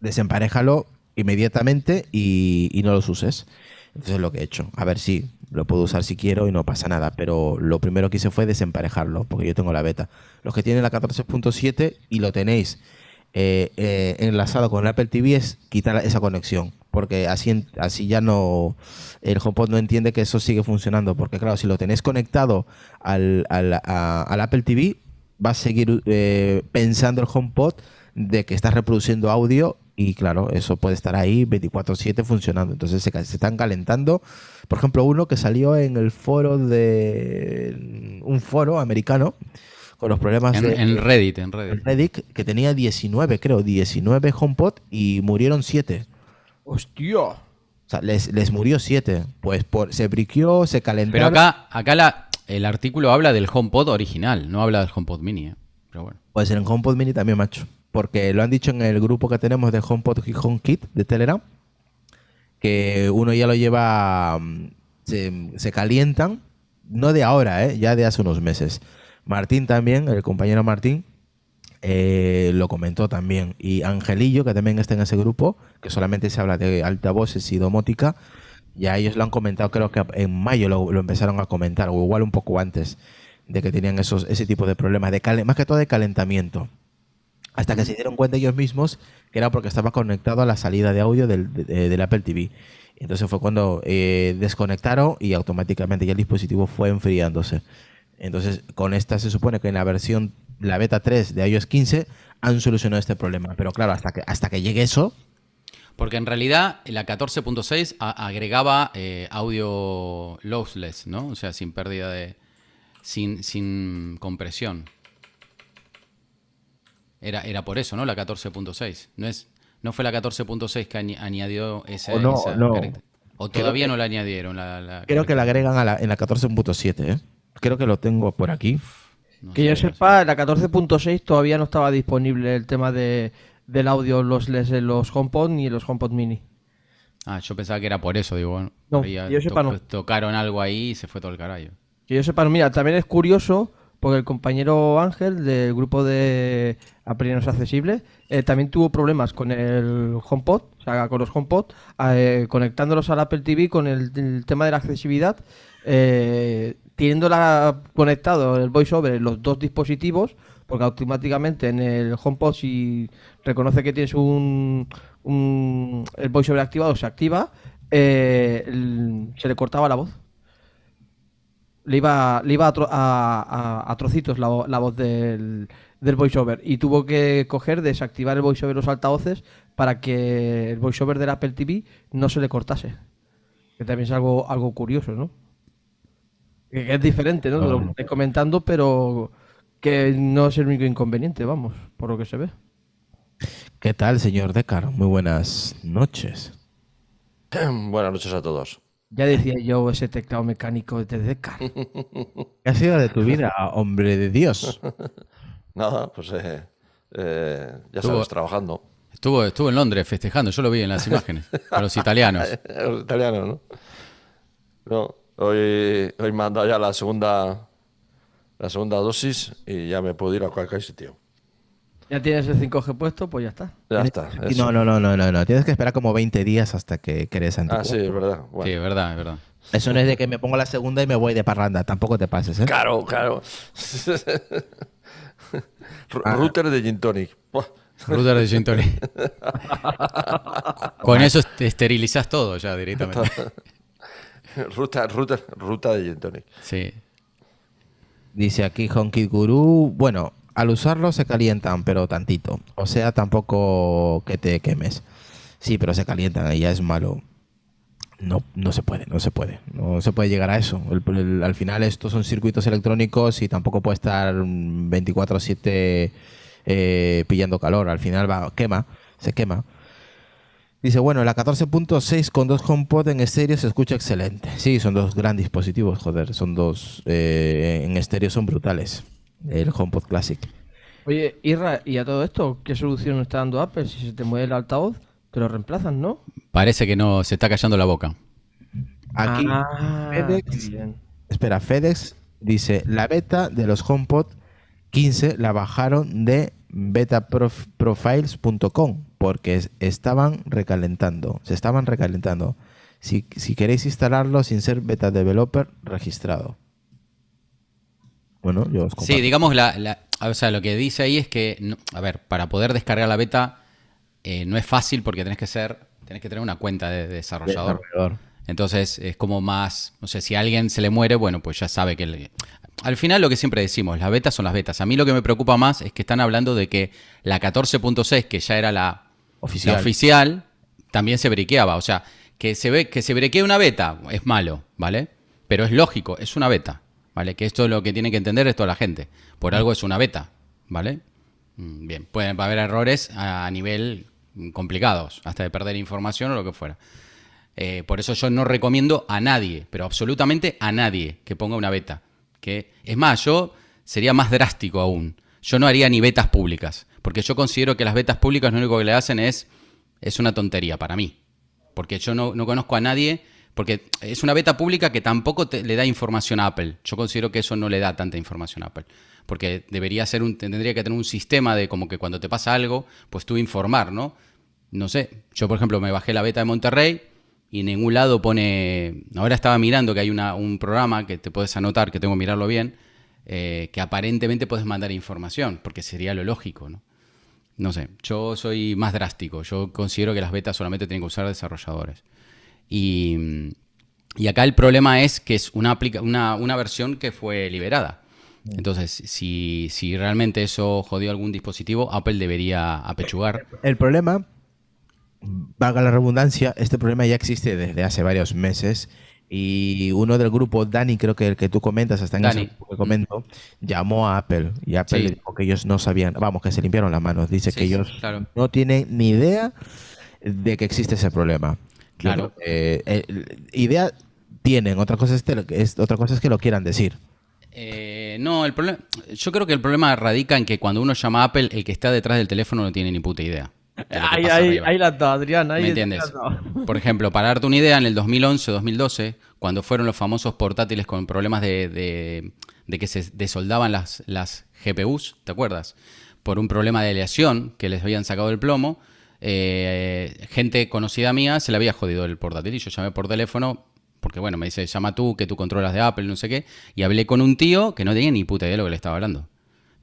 desemparejalo inmediatamente y, no los uses. Entonces es lo que he hecho. A ver si lo puedo usar si quiero y no pasa nada. Pero lo primero que hice fue desemparejarlo, porque yo tengo la beta. Los que tienen la 14.7 y lo tenéis eh, enlazado con el Apple TV es quitar esa conexión porque así, así ya no, el HomePod no entiende que eso sigue funcionando, porque claro, si lo tenés conectado al, al, a, Apple TV, va a seguir eh, pensando el HomePod de que estás reproduciendo audio y claro, eso puede estar ahí 24/7 funcionando. Entonces se, están calentando. Por ejemplo, uno que salió en el foro de un foro americano con los problemas en, Reddit, en Reddit que tenía 19, creo, 19 HomePod y murieron 7. Hostia. O sea, les, murió siete. Pues por, se briqueó, se calentó. Pero acá, acá el artículo habla del HomePod original, no habla del HomePod mini. ¿eh? Pero bueno. Pues en HomePod mini también, macho. Porque lo han dicho en el grupo que tenemos de HomePod y HomeKit de Telegram. Que uno ya lo lleva. Mm, se, calientan. No de ahora, ¿eh? ya de hace unos meses. Martín también, el compañero Martín, eh, lo comentó también. Y Angelillo, que también está en ese grupo, que solamente se habla de altavoces y domótica, ya ellos lo han comentado, creo que en mayo lo, empezaron a comentar, o igual un poco antes, de que tenían esos, ese tipo de problemas, de más que todo de calentamiento. Hasta que se dieron cuenta ellos mismos que era porque estaba conectado a la salida de audio del, Apple TV. Entonces fue cuando eh, desconectaron y automáticamente ya el dispositivo fue enfriándose. Entonces, con esta se supone que en la versión la beta 3 de iOS 15 han solucionado este problema. Pero claro, hasta que, hasta que llegue eso... Porque en realidad la 14.6 agregaba eh, audio lossless, ¿no? O sea, sin pérdida de... sin, sin compresión. Era, era por eso, ¿no? La 14.6. No, es, no fue la 14.6 que añadió ese, o no, esa... O todavía no la añadieron. creo que la agregan en la 14.7, ¿eh? Creo que lo tengo por aquí que yo sepa, la 14.6 todavía no estaba disponible el tema de, del audio los, los HomePod ni los HomePod Mini. Ah, yo pensaba que era por eso, digo, no, yo sepa, tocaron algo ahí y se fue todo el carajo. Que yo sepa, mira, también es curioso porque el compañero Ángel del grupo de Aprendemos Accesibles eh, también tuvo problemas con el HomePod, o sea, con los HomePod, eh, conectándolos al Apple TV con el, tema de la accesibilidad. Eh, teniéndola conectado el voiceover en los dos dispositivos, porque automáticamente en el HomePod si reconoce que tienes un, el voiceover activado se activa, eh, se le cortaba la voz. Le iba, le iba a, trocitos la, voz del, del voiceover y tuvo que coger, desactivar el voiceover los altavoces para que el voiceover del Apple TV no se le cortase. Que también es algo, algo curioso, ¿no? Que es diferente, ¿no? Lo estoy comentando, pero que no es el único inconveniente, vamos, por lo que se ve. ¿Qué tal, señor Decar? Muy buenas noches. [clears throat] Buenas noches a todos. Ya decía yo ese teclado mecánico de Decar. [laughs] ¿Qué ha sido de tu vida, hombre de Dios? [laughs] Nada, pues eh, eh, ya estuvo, trabajando. Estuvo, estuvo en Londres festejando, yo lo vi en las imágenes, a los italianos. a [laughs] los italianos, ¿no? No, Hoy, hoy me ya la segunda, la segunda dosis y ya me puedo ir a cualquier sitio. Ya tienes el 5G puesto, pues ya está. Ya está. No, no, no, no, no, Tienes que esperar como 20 días hasta que querés entrar Ah, sí, es verdad. Sí, es verdad, es verdad. Eso no es de que me pongo la segunda y me voy de parranda. Tampoco te pases, ¿eh? Claro, claro. Ah. Router de Gin Router de Gin [laughs] Con eso esterilizas todo ya directamente. [laughs] [laughs] ruta, ruta, ruta de gin Sí. Dice aquí Honky Guru, bueno, al usarlo se calientan, pero tantito. O sea, tampoco que te quemes. Sí, pero se calientan, y ya es malo. No, no se puede, no se puede. No se puede llegar a eso. al final estos son circuitos electrónicos y tampoco puede estar 24/7 eh, pillando calor. Al final va, quema, se quema. Dice, bueno, la 14.6 con dos HomePod en estéreo se escucha excelente. Sí, son dos grandes dispositivos, joder. Son dos, eh, en estéreo son brutales. El HomePod Classic. Oye, Irra, ¿y a todo esto qué solución está dando Apple? Si se te mueve el altavoz, te lo reemplazan, ¿no? Parece que no, se está callando la boca. Aquí, ah, FedEx, espera, FedEx dice, la beta de los HomePod 15 la bajaron de betaprofiles.com porque estaban recalentando, se estaban recalentando. Si, queréis instalarlo sin ser beta developer registrado. Bueno, yo os comparto. Sí, digamos, lo que dice ahí es que, a ver, para poder descargar la beta eh, no es fácil porque tenés que ser, tenés que tener una cuenta de, desarrollador. Entonces es como más, no sé, si a alguien se le muere, bueno, pues ya sabe que... Al final lo que siempre decimos, las betas son las betas. A mí lo que me preocupa más es que están hablando de que la 14.6, que ya era la oficial. La oficial también se brequeaba. O sea, que se, ve, que se brequee una beta es malo, ¿vale? Pero es lógico, es una beta, ¿vale? Que esto es lo que tiene que entender esto la gente. Por algo es una beta, ¿vale? Mm, bien, pueden haber errores a nivel complicados, hasta de perder información o lo que fuera. Eh, por eso yo no recomiendo a nadie, pero absolutamente a nadie que ponga una beta. Que, es más, yo sería más drástico aún. Yo no haría ni betas públicas. Porque yo considero que las betas públicas lo único que le hacen es, es una tontería para mí. Porque yo no, conozco a nadie, porque es una beta pública que tampoco le da información a Apple. Yo considero que eso no le da tanta información a Apple. Porque debería ser un, tendría que tener un sistema de como que cuando te pasa algo, pues tú informar, ¿no? No sé, yo por ejemplo me bajé la beta de Monterrey, y en ningún lado pone. Ahora estaba mirando que hay un programa que te puedes anotar, que tengo que mirarlo bien, eh, que aparentemente puedes mandar información, porque sería lo lógico, ¿no? No sé, yo soy más drástico. Yo considero que las betas solamente tienen que usar desarrolladores. Y, mm, y acá el problema es que es una, aplica una, versión que fue liberada. Entonces, si, si, realmente eso jodió algún dispositivo, Apple debería apechugar. El problema, valga la redundancia, este problema ya existe desde hace varios meses y uno del grupo, Dani, creo que el que tú comentas, hasta en ese que comento, llamó a Apple y Apple dijo que ellos no sabían, vamos, que se limpiaron las manos. Dice que ellos no tienen ni idea de que existe ese problema. Claro. Eh, idea tienen, otra cosa es, que, es, otra cosa es que lo quieran decir. Eh, no, el problema. Yo creo que el problema radica en que cuando uno llama a Apple, el que está detrás del teléfono no tiene ni puta idea. Ahí, la está, Adrián. ¿Me entiendes? [laughs] Por ejemplo, para darte una idea, en el 2011-2012, cuando fueron los famosos portátiles con problemas de, que se desoldaban las, GPUs, ¿te acuerdas? Por un problema de aleación que les habían sacado el plomo, eh, gente conocida mía se le había jodido el portátil y yo llamé por teléfono. Porque bueno, me dice, llama tú, que tú controlas de Apple, no sé qué. Y hablé con un tío que no tenía ni puta idea de lo que le estaba hablando.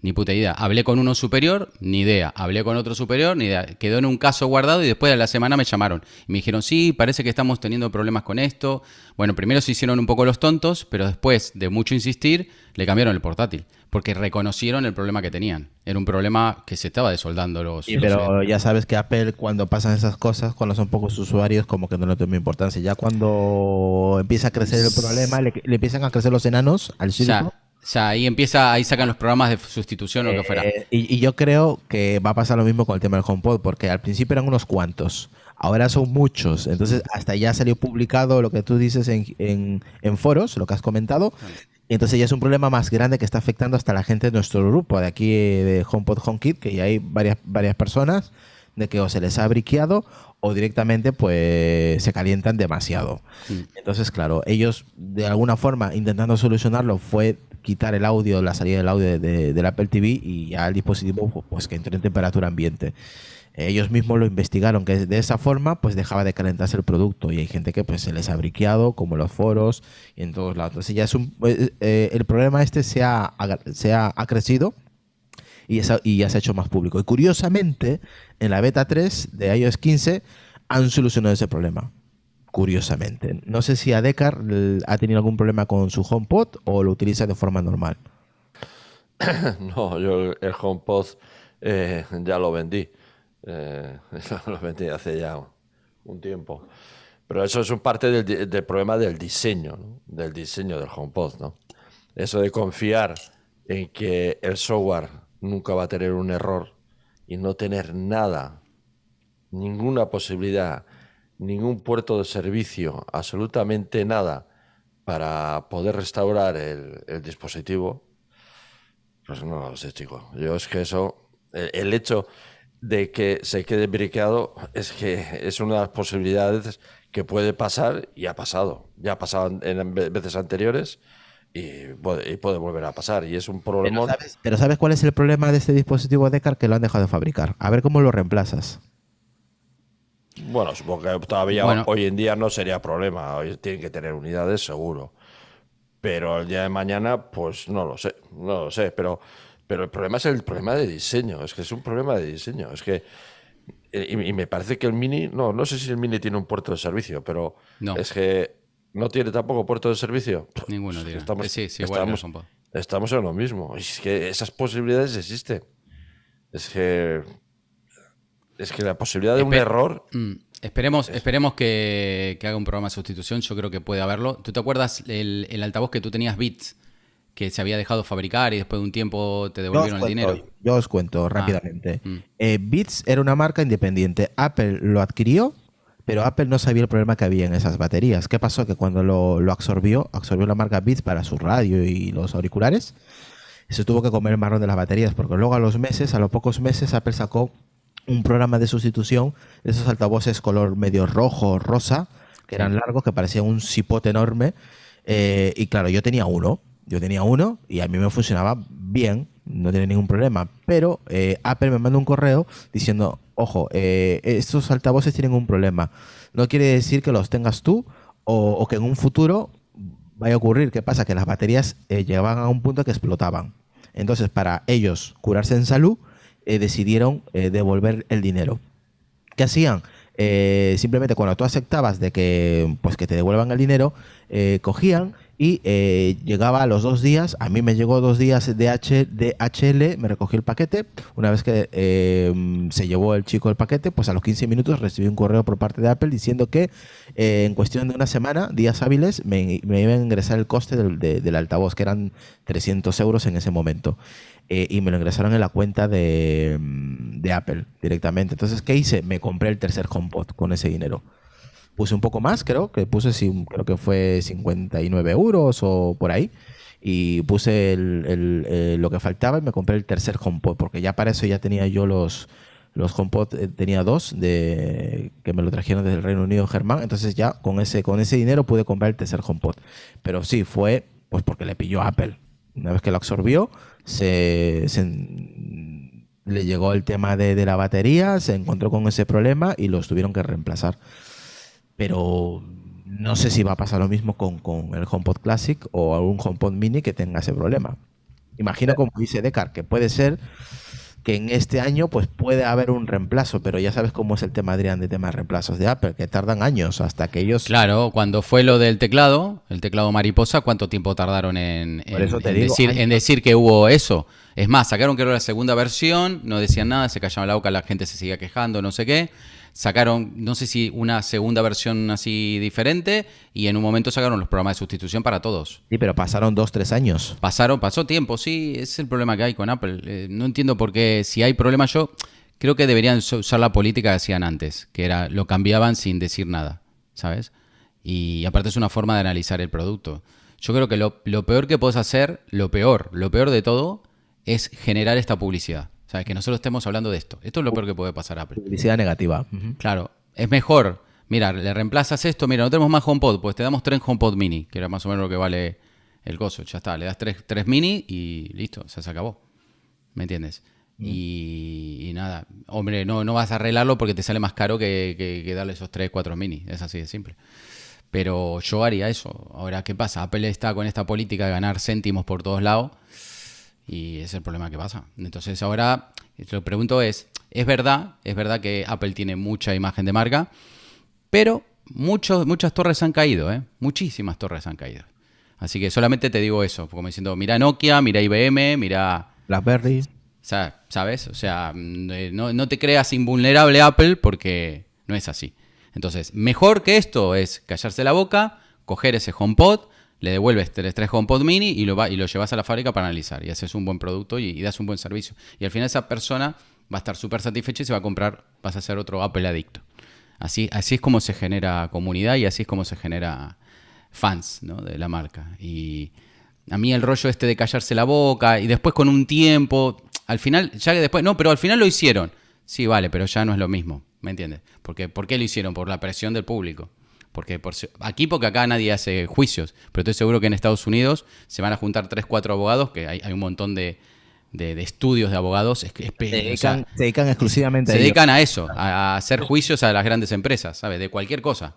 Ni puta idea. Hablé con uno superior, ni idea. Hablé con otro superior, ni idea. Quedó en un caso guardado y después de la semana me llamaron. Y me dijeron, sí, parece que estamos teniendo problemas con esto. Bueno, primero se hicieron un poco los tontos, pero después de mucho insistir, le cambiaron el portátil. Porque reconocieron el problema que tenían. Era un problema que se estaba desoldando los... Sí, pero ya sabes que Apple cuando pasan esas cosas, cuando son pocos usuarios, como que no le toma importancia. Ya cuando empieza a crecer el problema, le, empiezan a crecer los enanos al circo. O sea, ahí empieza, ahí sacan los programas de sustitución o lo que fuera. Eh, y, yo creo que va a pasar lo mismo con el tema del HomePod, porque al principio eran unos cuantos, ahora son muchos. Entonces, hasta ya salió publicado lo que tú dices en, foros, lo que has comentado. entonces ya es un problema más grande que está afectando hasta la gente de nuestro grupo, de aquí de HomePod HomeKit, que ya hay varias, varias personas de que o se les ha briqueado o directamente pues se calientan demasiado. Entonces, claro, ellos de alguna forma intentando solucionarlo fue quitar el audio, la salida del audio de, del Apple TV y ya el dispositivo pues, pues que entre en temperatura ambiente. Ellos mismos lo investigaron que de esa forma pues dejaba de calentarse el producto y hay gente que pues se les ha briqueado como los foros y en todos lados. ya es pues, eh, el problema este se ha, se ha, crecido y ya se ha hecho más público. Y curiosamente en la beta 3 de iOS 15 han solucionado ese problema curiosamente. No sé si ADECAR ha tenido algún problema con su HomePod o lo utiliza de forma normal. [coughs] No, yo el HomePod eh, ya lo vendí. Eh, [laughs] lo vendí hace ya un tiempo. Pero eso es un parte del, problema del diseño, del diseño del HomePod. ¿no? Eso de confiar en que el software nunca va a tener un error y no tener nada, ninguna posibilidad ningún puerto de servicio, absolutamente nada para poder restaurar el, dispositivo, pues no lo sé, chico. Yo es que eso, el, hecho de que se quede briqueado es que es una de las posibilidades que puede pasar y ha pasado. Ya ha pasado en veces anteriores y puede, volver a pasar. Y es un problema. Pero, ¿sabes, cuál es el problema de este dispositivo de que lo han dejado de fabricar? A ver cómo lo reemplazas. Bueno, supongo que todavía hoy en día no sería problema. Hoy tienen que tener unidades, seguro. Pero el día de mañana, pues no lo sé, no lo sé. Pero, pero el problema es el problema de diseño. Es que es un problema de diseño. Es que eh, y, me parece que el Mini, no, no sé si el Mini tiene un puerto de servicio, pero no. es que no tiene tampoco puerto de servicio. [laughs] Ninguno Estamos, en lo mismo. es que esas posibilidades existen. Es que es que la posibilidad de un error. Mm, esperemos, esperemos que, haga un programa de sustitución. Yo creo que puede haberlo. ¿Tú te acuerdas el, altavoz que tú tenías, Beats, que se había dejado fabricar y después de un tiempo te devolvieron el dinero? Yo os cuento ah, rápidamente. Bits mm. eh, Beats era una marca independiente. Apple lo adquirió, pero Apple no sabía el problema que había en esas baterías. ¿Qué pasó? Que cuando lo, absorbió, absorbió la marca Beats para su radio y los auriculares. Se tuvo que comer el marrón de las baterías, porque luego a los meses, a los pocos meses, Apple sacó un programa de sustitución de esos altavoces color medio rojo o rosa, que eran largos, que parecían un cipote enorme. Eh, y claro, yo tenía uno, yo tenía uno y a mí me funcionaba bien, no tenía ningún problema. Pero eh, Apple me manda un correo diciendo, ojo, eh, estos altavoces tienen un problema. No quiere decir que los tengas tú o, o que en un futuro vaya a ocurrir. ¿Qué pasa? Que las baterías llegaban a un punto que explotaban. Entonces, para ellos curarse en salud, eh, decidieron eh, devolver el dinero. ¿Qué hacían? Eh, simplemente cuando tú aceptabas de que, pues, que te devuelvan el dinero, cogían y llegaba a los dos días. A mí me llegó dos días de, H, HL, me recogí el paquete. Una vez que se llevó el chico el paquete, pues a los 15 minutos recibí un correo por parte de Apple diciendo que en cuestión de una semana, días hábiles, me, iban iba a ingresar el coste del, del altavoz, que eran 300 euros en ese momento. Eh, y me lo ingresaron en la cuenta de, mm, de, Apple directamente. Entonces, ¿qué hice? Me compré el tercer HomePod con ese dinero. Puse un poco más, creo, que puse, creo que fue 59 euros o por ahí. Y puse el, eh, lo que faltaba y me compré el tercer HomePod, porque ya para eso ya tenía yo los, los HomePod eh, tenía dos de, que me lo trajeron desde el Reino Unido, Germán. Entonces ya con ese, con ese dinero pude comprar el tercer HomePod. Pero sí, fue pues porque le pilló Apple. Una vez que lo absorbió, se, le llegó el tema de, la batería, se encontró con ese problema y los tuvieron que reemplazar. Pero no sé si va a pasar lo mismo con, el HomePod Classic o algún HomePod Mini que tenga ese problema. imagina como dice Decar, que puede ser que en este año pues puede haber un reemplazo, pero ya sabes cómo es el tema, Adrián, de temas de reemplazos de Apple, que tardan años hasta que ellos... Claro, cuando fue lo del teclado, el teclado mariposa, ¿cuánto tiempo tardaron en, en, decir, en decir, que hubo eso? Es más, sacaron que era la segunda versión, no decían nada, se callaban la boca, la gente se seguía quejando, no sé qué sacaron, no sé si una segunda versión así diferente, y en un momento sacaron los programas de sustitución para todos. Sí, pero pasaron dos, tres años. Pasaron, pasó tiempo, sí, es el problema que hay con Apple. Eh, no entiendo por qué, si hay problema yo, creo que deberían usar la política que hacían antes, que era, lo cambiaban sin decir nada, ¿sabes? Y aparte es una forma de analizar el producto. Yo creo que lo, lo peor que puedes hacer, lo peor, lo peor de todo, es generar esta publicidad. O sea, que nosotros estemos hablando de esto. Esto es lo peor que puede pasar a Apple. Publicidad negativa. Claro, es mejor. Mira, le reemplazas esto. Mira, no tenemos más HomePod, pues te damos tres HomePod mini, que era más o menos lo que vale el gozo. Ya está, le das tres, tres mini y listo, se acabó. ¿Me entiendes? Mm. Y, nada, hombre, no, no vas a arreglarlo porque te sale más caro que, que darle esos tres, cuatro mini. Es así de simple. Pero yo haría eso. Ahora, ¿qué pasa? Apple está con esta política de ganar céntimos por todos lados y es el problema que pasa. Entonces ahora eh, lo pregunto es, es verdad, es verdad que Apple tiene mucha imagen de marca, pero muchos, muchas torres han caído, ¿eh? muchísimas torres han caído. Así que solamente te digo eso, como diciendo, mira Nokia, mira IBM, mira... las BlackBerry. ¿Sabes? O sea, mm, eh, no, no te creas invulnerable Apple porque no es así. Entonces, mejor que esto es callarse la boca, coger ese HomePod, le devuelves, te estrés HomePod Mini y lo, va, y lo llevas a la fábrica para analizar y haces un buen producto y, das un buen servicio. Y al final esa persona va a estar súper satisfecha y se va a comprar, vas a ser otro Apple adicto. Así, así es como se genera comunidad y así es como se genera fans de la marca. Y a mí el rollo este de callarse la boca y después con un tiempo, al final, ya que después, no, pero al final lo hicieron. Sí, vale, pero ya no es lo mismo, ¿me entiendes? Porque, ¿Por qué lo hicieron? Por la presión del público. Porque por, aquí, porque acá nadie hace juicios, pero estoy seguro que en Estados Unidos se van a juntar 3, 4 abogados, que hay, un montón de, estudios de abogados. Es, se, dedican, exclusivamente a Se dedican a eso, a, hacer juicios a las grandes empresas, ¿sabes? De cualquier cosa.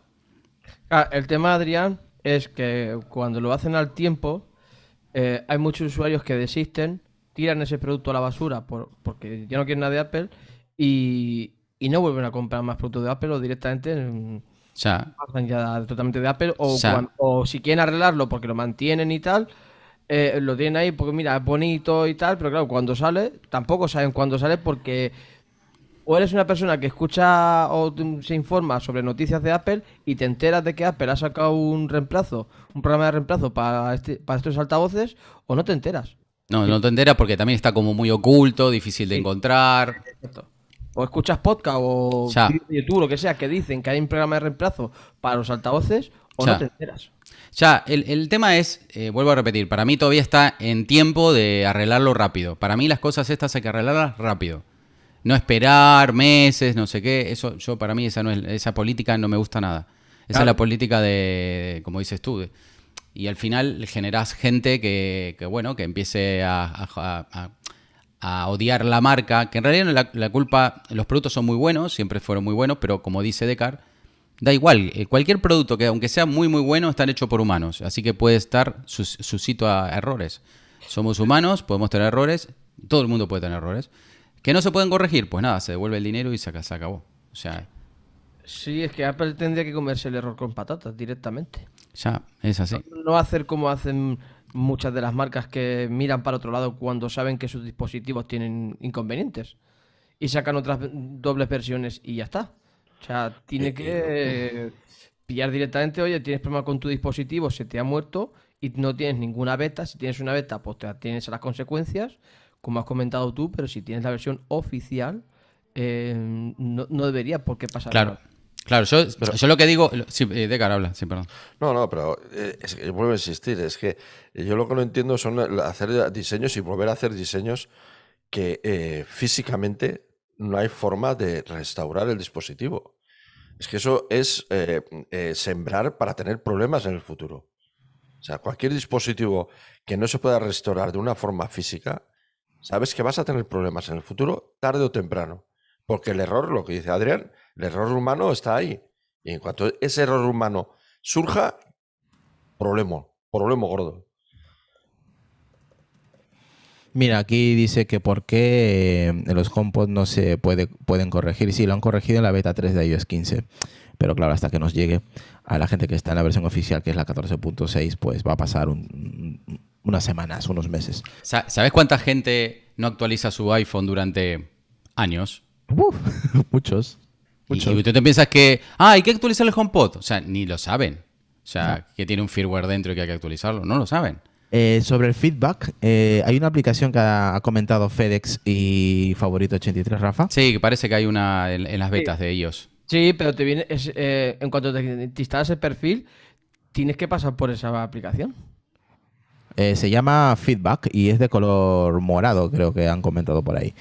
Ah, el tema, Adrián, es que cuando lo hacen al tiempo, eh, hay muchos usuarios que desisten, tiran ese producto a la basura porque ya no quieren nada de Apple y, y no vuelven a comprar más productos de Apple o directamente... En, o sea, de Apple. O, si quieren arreglarlo porque lo mantienen y tal, eh, lo tienen ahí porque mira, es bonito y tal, pero claro, cuando sale, tampoco saben cuándo sale porque o eres una persona que escucha o se informa sobre noticias de Apple y te enteras de que Apple ha sacado un reemplazo, un programa de reemplazo para, este, para estos altavoces, o no te enteras. No, no te enteras porque también está como muy oculto, difícil de encontrar o escuchas podcast o YouTube, lo que sea, que dicen que hay un programa de reemplazo para los altavoces, o no te enteras. Ya, el, el tema es, eh, vuelvo a repetir, para mí todavía está en tiempo de arreglarlo rápido. Para mí las cosas estas hay que arreglarlas rápido. No esperar meses, no sé qué. Eso, yo para mí esa no esa política no me gusta nada. Esa es la política de, como dices tú, y al final generas gente que, bueno, que empiece a, a odiar la marca, que en realidad no la, culpa, los productos son muy buenos, siempre fueron muy buenos, pero como dice Descartes, da igual, eh, cualquier producto que aunque sea muy muy bueno, están hecho por humanos, así que puede estar suscito a errores. Somos humanos, podemos tener errores, todo el mundo puede tener errores. ¿Que no se pueden corregir? Pues nada, se devuelve el dinero y se, acabó. O sea... Sí, es que Apple tendría que comerse el error con patatas directamente. Ya, es así. no hacer como hacen muchas de las marcas que miran para otro lado cuando saben que sus dispositivos tienen inconvenientes y sacan otras dobles versiones y ya está. O sea, tiene eh, que eh, pillar directamente, oye, tienes problema con tu dispositivo, se te ha muerto y no tienes ninguna beta. Si tienes una beta, pues te tienes las consecuencias, como has comentado tú, pero si tienes la versión oficial, eh, no, debería porque qué Claro. Claro, yo, lo que digo. Sí, eh, de cara habla, sí, perdón. No, no, pero eh, vuelvo a insistir, es que eh, yo lo que no entiendo son hacer diseños y volver a hacer diseños que físicamente no hay forma de restaurar el dispositivo. Es que eso es sembrar para tener problemas en el futuro. O sea, cualquier dispositivo que no se pueda restaurar de una forma física, sabes que vas a tener problemas en el futuro, tarde o temprano. Porque el error, lo que dice Adrián, el error humano está ahí. Y en cuanto ese error humano surja, problema, problema gordo. Mira, aquí dice que por qué eh, los compos no se puede, pueden corregir. Sí, lo han corregido en la beta 3 de iOS 15. Pero claro, hasta que nos llegue a la gente que está en la versión oficial, que es la 14.6, pues va a pasar unas semanas, unos meses. ¿Sabes cuánta gente no actualiza su iPhone durante años? [laughs] muchos. Y, tú te piensas que, ah, hay que actualizar el HomePod. O sea, ni lo saben. O sea, que tiene un firmware dentro y que hay que actualizarlo. No lo saben. Eh, sobre el feedback, eh, hay una aplicación que ha, comentado FedEx y Favorito 83, Rafa. Sí, que parece que hay una en, las betas de ellos. Sí, pero te viene, eh, en cuanto te, te, instalas el perfil, tienes que pasar por esa aplicación. se llama Feedback y es de color morado, creo que han comentado por ahí.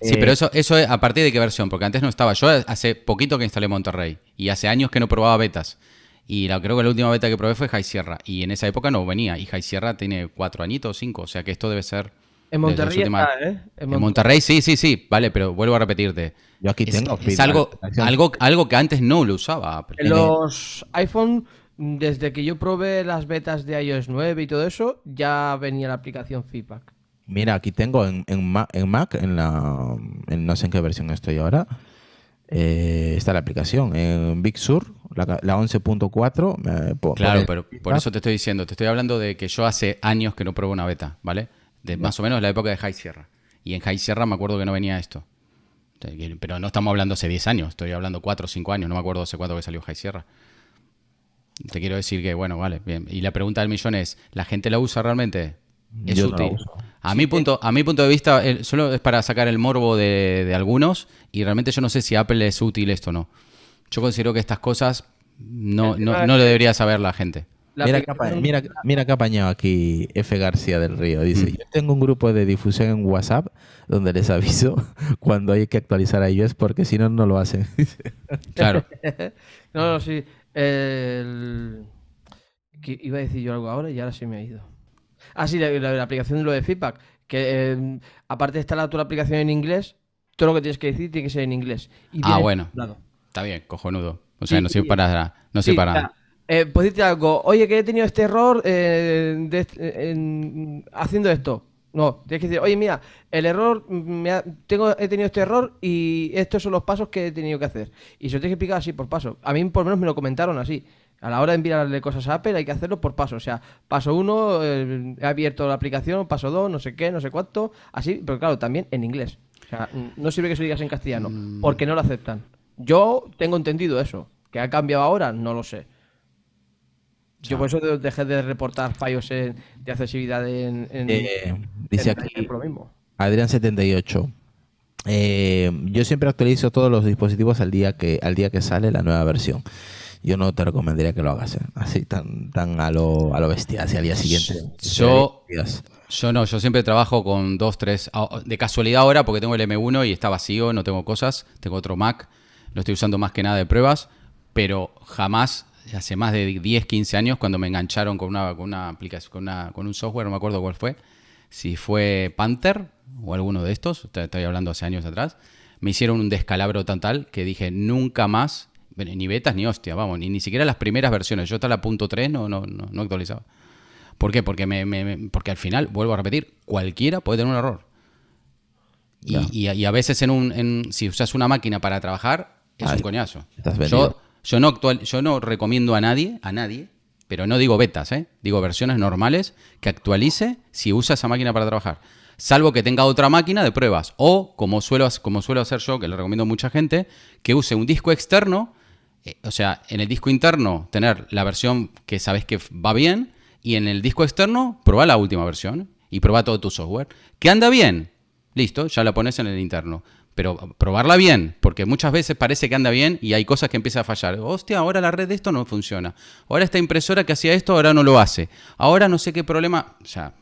Sí, pero eh, eso, eso es a partir de qué versión, porque antes no estaba. Yo hace poquito que instalé Monterrey y hace años que no probaba betas. Y la, creo que la última beta que probé fue High Sierra. Y en esa época no venía. Y High Sierra tiene cuatro añitos o cinco. O sea que esto debe ser. En Monterrey ¿eh? En, Monterrey sí, sí, sí. Vale, pero vuelvo a repetirte. Yo aquí tengo. algo, algo, algo que antes no lo usaba. En los iPhone, desde que yo probé las betas de iOS 9 y todo eso, ya venía la aplicación feedback. Mira, aquí tengo en, Mac, en la, no sé en qué versión estoy ahora, eh, está la aplicación. En Big Sur, la, 11.4. claro, pero por eso te estoy diciendo, te estoy hablando de que yo hace años que no pruebo una beta, ¿vale? De, más o menos la época de High Sierra. Y en High Sierra me acuerdo que no venía esto. Pero no estamos hablando hace 10 años, estoy hablando 4 o 5 años, no me acuerdo hace cuánto que salió High Sierra. Te quiero decir que, bueno, vale, bien. Y la pregunta del millón es, ¿la gente la usa realmente? ¿Es útil? A, mi, eh, punto, a mi punto de vista, solo es para sacar el morbo de, algunos y realmente yo no sé si Apple es útil esto o no. Yo considero que estas cosas no, no, lo debería saber la gente. mira, acá, mira, apañado aquí F. García del Río. Dice, mm. yo tengo un grupo de difusión en WhatsApp donde les aviso [laughs] cuando hay que actualizar a iOS porque si no, no lo hacen. [laughs] claro. [laughs] no, no, sí. Iba a decir yo algo ahora y ahora sí me ha ido. Ah, sí, la, aplicación de lo de feedback. Que em, aparte de la tu aplicación en inglés, todo lo que tienes que decir tiene que ser en inglés. ah, bueno. Está bien, cojonudo. O sea, no sirve para No para nada. Eh, pues dite algo, oye, que he tenido este error eh, eh, haciendo esto. No, tienes que decir, oye, mira, el error, mm, tengo, he tenido este error y estos son los pasos que he tenido que hacer. Y se lo tienes que explicar así por paso. A mí por lo menos me lo comentaron así. A la hora de enviarle cosas a Apple hay que hacerlo por paso. O sea, paso uno, eh, he abierto la aplicación, paso dos, no sé qué, no sé cuánto. Así, pero claro, también en inglés. O sea, no sirve que se digas en castellano, mm. porque no lo aceptan. Yo tengo entendido eso. Que ha cambiado ahora, no lo sé. Yo por eso dejé de reportar fallos de accesibilidad en, en, eh, aquí, Adrián78. Eh, yo siempre actualizo todos los dispositivos al día que al día que sale la nueva versión yo no te recomendaría que lo hagas, ¿eh? así tan, tan a, lo, a lo bestia, hacia el día siguiente. Yo, yo no, yo siempre trabajo con dos, tres, ah, de casualidad ahora porque tengo el M1 y está vacío, no tengo cosas, tengo otro Mac, lo estoy usando más que nada de pruebas, pero jamás, hace más de 10, 15 años, cuando me engancharon con una, con una aplicación, con, una, con un software, no me acuerdo cuál fue, si fue Panther o alguno de estos, estoy hablando hace años atrás, me hicieron un descalabro tan tal que dije nunca más ni betas ni hostia, vamos, ni, ni siquiera las primeras versiones. Yo hasta la punto 3 no, no, no, actualizaba. ¿Por qué? Porque, me, porque al final, vuelvo a repetir, cualquiera puede tener un error. Y, y, a, veces en un, si usas una máquina para trabajar, es un coñazo. Yo, yo, no actual, yo no recomiendo a nadie, a nadie, pero no digo betas, ¿eh? digo versiones normales, que actualice si usa esa máquina para trabajar. Salvo que tenga otra máquina de pruebas. O, como suelo, como suelo hacer yo, que le recomiendo a mucha gente, que use un disco externo eh, o sea, en el disco interno tener la versión que sabes que va bien y en el disco externo probar la última versión y probar todo tu software. ¿Qué anda bien, listo, ya la pones en el interno. Pero eh, probarla bien, porque muchas veces parece que anda bien y hay cosas que empiezan a fallar. Hostia, ahora la red de esto no funciona. Ahora esta impresora que hacía esto ahora no lo hace. Ahora no sé qué problema. Ya.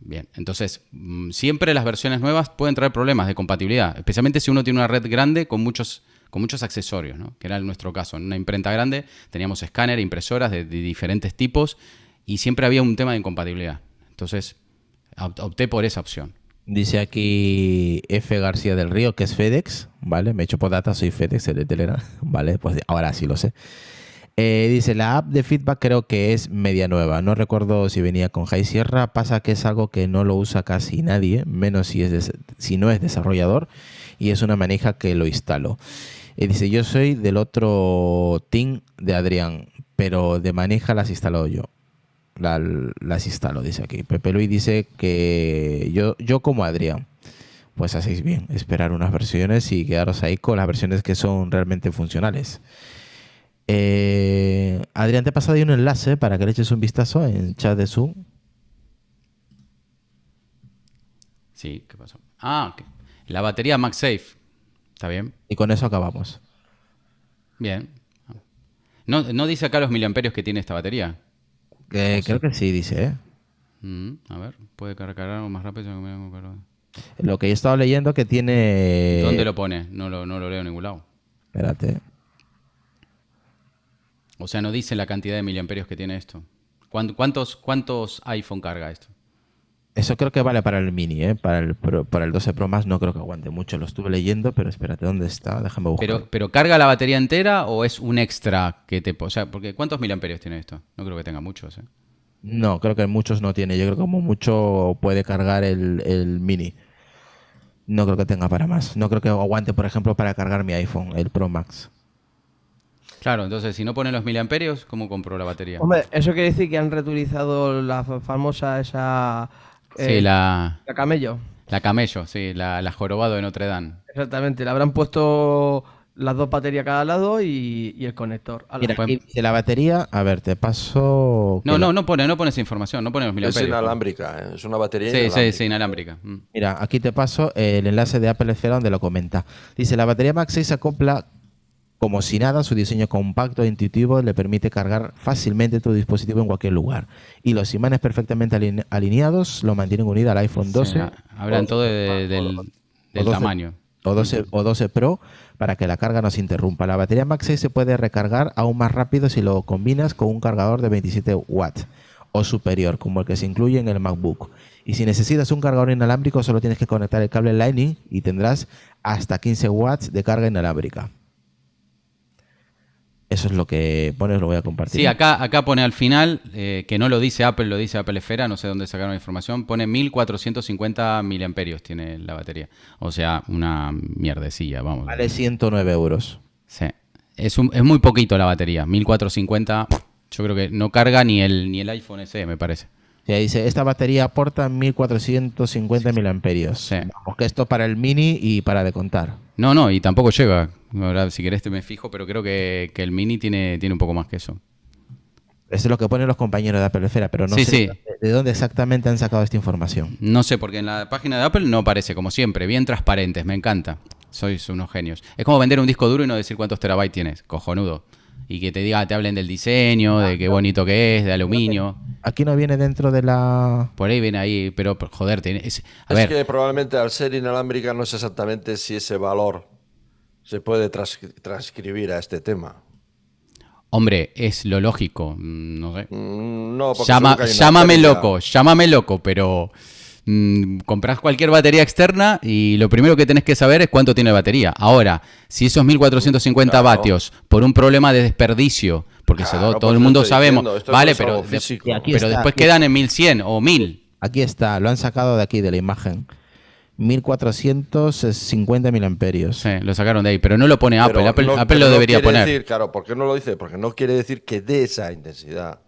Bien, entonces mm, siempre las versiones nuevas pueden traer problemas de compatibilidad, especialmente si uno tiene una red grande con muchos con muchos accesorios, ¿no? que era nuestro caso. En una imprenta grande teníamos escáner, impresoras de, diferentes tipos y siempre había un tema de incompatibilidad. Entonces opté por esa opción. Dice aquí F. García del Río, que es FedEx, ¿vale? Me echo por data, soy FedEx, el de telera [laughs] ¿vale? Pues ahora sí lo sé. Eh, dice, la app de feedback creo que es media nueva. No recuerdo si venía con High Sierra. Pasa que es algo que no lo usa casi nadie, menos si, es si no es desarrollador. Y es una maneja que lo instaló. Y dice, yo soy del otro team de Adrián, pero de maneja las instaló yo. La, las instalo, dice aquí. Pepe Luis dice que yo, yo como Adrián. Pues hacéis bien, esperar unas versiones y quedaros ahí con las versiones que son realmente funcionales. Eh, Adrián, te he pasado ahí un enlace para que le eches un vistazo en chat de Zoom. Sí, ¿qué pasó? Ah, la batería MagSafe. Está bien. Y con eso acabamos. Bien. No, dice acá los miliamperios que tiene esta batería. Eh, creo que sí, dice. ¿eh? Mm, a ver, puede cargar algo más rápido. Lo que he estado leyendo es que tiene... ¿Dónde lo pone? No lo, no leo en ningún lado. Espérate. O sea, no dice la cantidad de miliamperios que tiene esto. ¿Cuántos, cuántos iPhone carga esto? Eso creo que vale para el mini, ¿eh? Para el, para el 12 Pro Max no creo que aguante mucho. Lo estuve leyendo, pero espérate, ¿dónde está? Déjame buscar. Pero, carga la batería entera o es un extra que te... O sea, porque ¿cuántos mil amperios tiene esto? No creo que tenga muchos, ¿eh? No, creo que muchos no tiene. Yo creo que como mucho puede cargar el, mini. No creo que tenga para más. No creo que aguante, por ejemplo, para cargar mi iPhone, el Pro Max. Claro, entonces si no pone los miliamperios, ¿cómo compro la batería? Hombre, eso quiere decir que han reutilizado la famosa esa Sí, eh, la... La camello. La camello, sí, la, jorobado de Notre Dame. Exactamente, le habrán puesto las dos baterías a cada lado y, el conector. la Mira, aquí la batería, a ver, te paso... No, no, no pone, no información, no pones los miliamperios. Es inalámbrica, ¿eh? es una batería Sí, sí, sí, inalámbrica. Mm. Mira, aquí te paso el enlace de Apple Esfera donde lo comenta. Dice, la batería Max 6 se acopla como si nada, su diseño compacto e intuitivo le permite cargar fácilmente tu dispositivo en cualquier lugar. Y los imanes perfectamente alineados lo mantienen unido al iPhone 12. Ah, hablan todo del, tamaño. O 12, Pro para que la carga no se interrumpa. La batería 6 se puede recargar aún más rápido si lo combinas con un cargador de 27 watts o superior, como el que se incluye en el MacBook. Y si necesitas un cargador inalámbrico, solo tienes que conectar el cable Lightning y tendrás hasta 15 watts de carga inalámbrica. Eso es lo que pone, lo voy a compartir. Sí, acá, acá pone al final, eh, que no lo dice Apple, lo dice Apple Esfera, no sé dónde sacaron la información, pone 1450 miliamperios tiene la batería. O sea, una mierdecilla, vamos. Vale 109 euros. Sí. Es, un, es muy poquito la batería, 1450. Yo creo que no carga ni el, ni el iPhone SE, me parece. Ya dice, esta batería aporta 1450 miliamperios. Sí. Porque esto para el mini y para de contar. No, no, y tampoco llega. Ahora, si querés te me fijo, pero creo que, el mini tiene, tiene un poco más que eso. Eso es lo que ponen los compañeros de Apple Esfera, pero no sé de dónde exactamente han sacado esta información. No sé, porque en la página de Apple no aparece, como siempre, bien transparentes, me encanta. Sois unos genios. Es como vender un disco duro y no decir cuántos terabytes tienes, cojonudo y que te diga, te hablen del diseño, de qué bonito que es, de aluminio. Aquí no viene dentro de la. Por ahí viene ahí, pero joder, tiene, es, es que probablemente al ser inalámbrica no sé exactamente si ese valor se puede transcribir a este tema. Hombre, es lo lógico, mm, no sé. Mm, Llama, llámame loco, llámame loco, pero. Mm, comprás compras cualquier batería externa y lo primero que tenés que saber es cuánto tiene batería. Ahora, si esos 1450 vatios, por un problema de desperdicio, porque todo el mundo sabemos, vale, pero, pero después quedan en 1100 o 1000. Aquí está, lo han sacado de aquí, de la imagen. 1450 mil amperios. Sí, lo sacaron de ahí, pero no lo pone Apple. Apple, lo debería poner. claro, ¿por qué no lo dice? Porque no quiere decir que dé esa intensidad.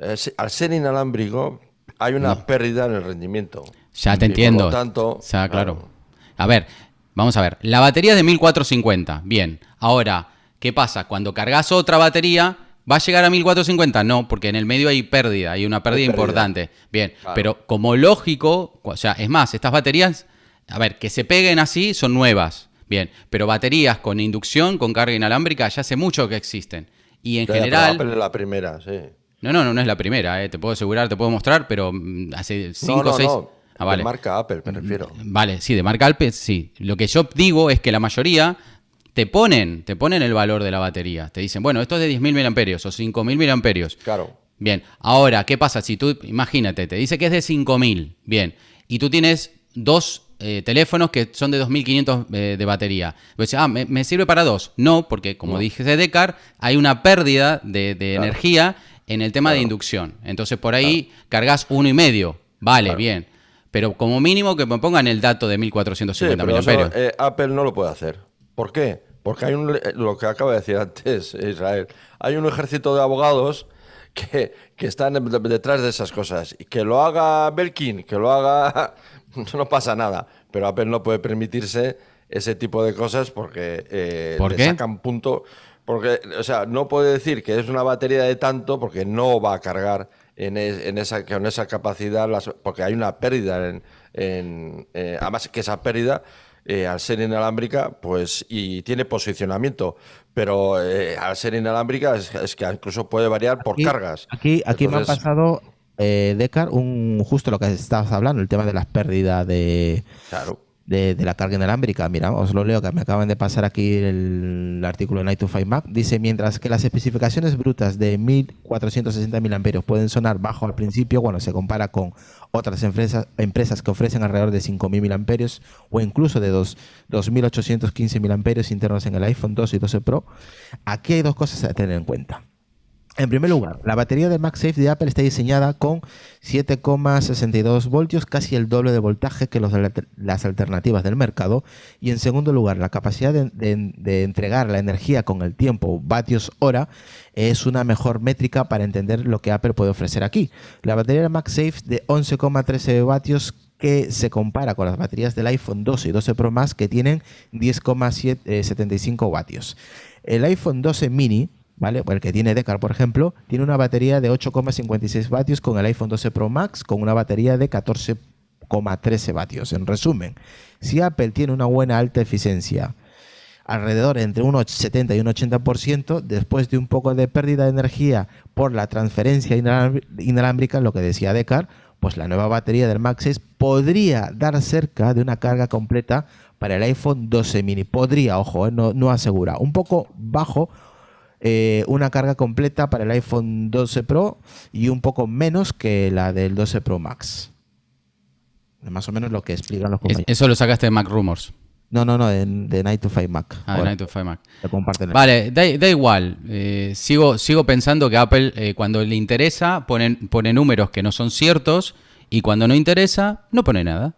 Eh, al ser inalámbrico, hay una pérdida en el rendimiento. Ya te entiendo. Por tanto, claro. A ver, vamos a ver. La batería es de 1450. Bien. Ahora, ¿qué pasa? Cuando cargas otra batería, ¿va a llegar a 1450? No, porque en el medio hay pérdida, hay una pérdida, importante. Bien. Pero como lógico, o sea, es más, estas baterías, a ver, que se peguen así son nuevas. Bien. Pero baterías con inducción, con carga inalámbrica, ya hace mucho que existen. Y en general. La primera, sí. No, no, no, es la primera, eh, te puedo asegurar, te puedo mostrar, pero mm, hace 5 o 6... Ah, vale. De marca Apple, me mm, refiero. Vale, sí, de marca Apple, sí. Lo que yo digo es que la mayoría te ponen, te ponen el valor de la batería. Te dicen, bueno, esto es de 10.000 miliamperios o 5.000 miliamperios. Claro. Bien, ahora, ¿qué pasa si tú, imagínate, te dice que es de 5.000, bien, y tú tienes dos eh, teléfonos que son de 2.500 eh, de batería. Pues, ah, me, sirve para dos. No, porque como dije de Decar, hay una pérdida de, energía en el tema de inducción. Entonces por ahí cargas uno y medio. Vale, bien. Pero como mínimo que me pongan el dato de 1450 sí, pero eh, Apple no lo puede hacer. ¿Por qué? Porque hay un, eh, lo que acaba de decir antes eh, Israel, hay un ejército de abogados que, están detrás de esas cosas. Y que lo haga Belkin, que lo haga... [laughs] No pasa nada. Pero Apple no puede permitirse ese tipo de cosas porque sacan punto... Porque, o sea, no puede decir que es una batería de tanto porque no va a cargar en, esa, con esa capacidad, porque hay una pérdida en, eh, además que esa pérdida eh, al ser inalámbrica, pues y tiene posicionamiento, pero eh, al ser inalámbrica es, que incluso puede variar por cargas. Aquí, aquí me ha pasado eh, Decar, un justo lo que estabas hablando, el tema de las pérdidas de, claro de, la carga inalámbrica. Mira, os lo leo, que me acaban de pasar aquí el, artículo artículo Night to Five Mac. Dice, mientras que las especificaciones brutas de 1460 amperios pueden sonar bajo al principio, bueno, se compara con otras empresas, que ofrecen alrededor de 5000 amperios o incluso de 2, 2815 amperios internos en el iPhone 2 y 12 Pro. Aquí hay dos cosas a tener en cuenta. En primer lugar, la batería de MagSafe de Apple está diseñada con 7,62 voltios, casi el doble de voltaje que los las alternativas del mercado. Y en segundo lugar, la capacidad de, entregar la energía con el tiempo, vatios hora, es una mejor métrica para entender lo que Apple puede ofrecer aquí. La batería de MagSafe de 11,13 vatios que se compara con las baterías del iPhone 12 y 12 Pro Max que tienen 10,75 eh, vatios. El iPhone 12 mini ¿vale? El que tiene Decar, por ejemplo, tiene una batería de 8,56 vatios con el iPhone 12 Pro Max con una batería de 14,13 vatios. En resumen, si Apple tiene una buena alta eficiencia, alrededor entre un 70 y un 80%, después de un poco de pérdida de energía por la transferencia inalámbrica, lo que decía Decar, pues la nueva batería del Max 6 podría dar cerca de una carga completa para el iPhone 12 mini. Podría, ojo, eh, no asegura. Un poco bajo eh, una carga completa para el iPhone 12 Pro y un poco menos que la del 12 Pro Max. Más o menos lo que explican los compañeros. Eso lo sacaste de Mac Rumors. No, no, no, de, Night to Five Mac. Ah, de Night to Five Mac. comparten. Vale, da, igual. Eh, sigo, sigo pensando que Apple, eh, cuando le interesa, pone, pone números que no son ciertos y cuando no interesa, no pone nada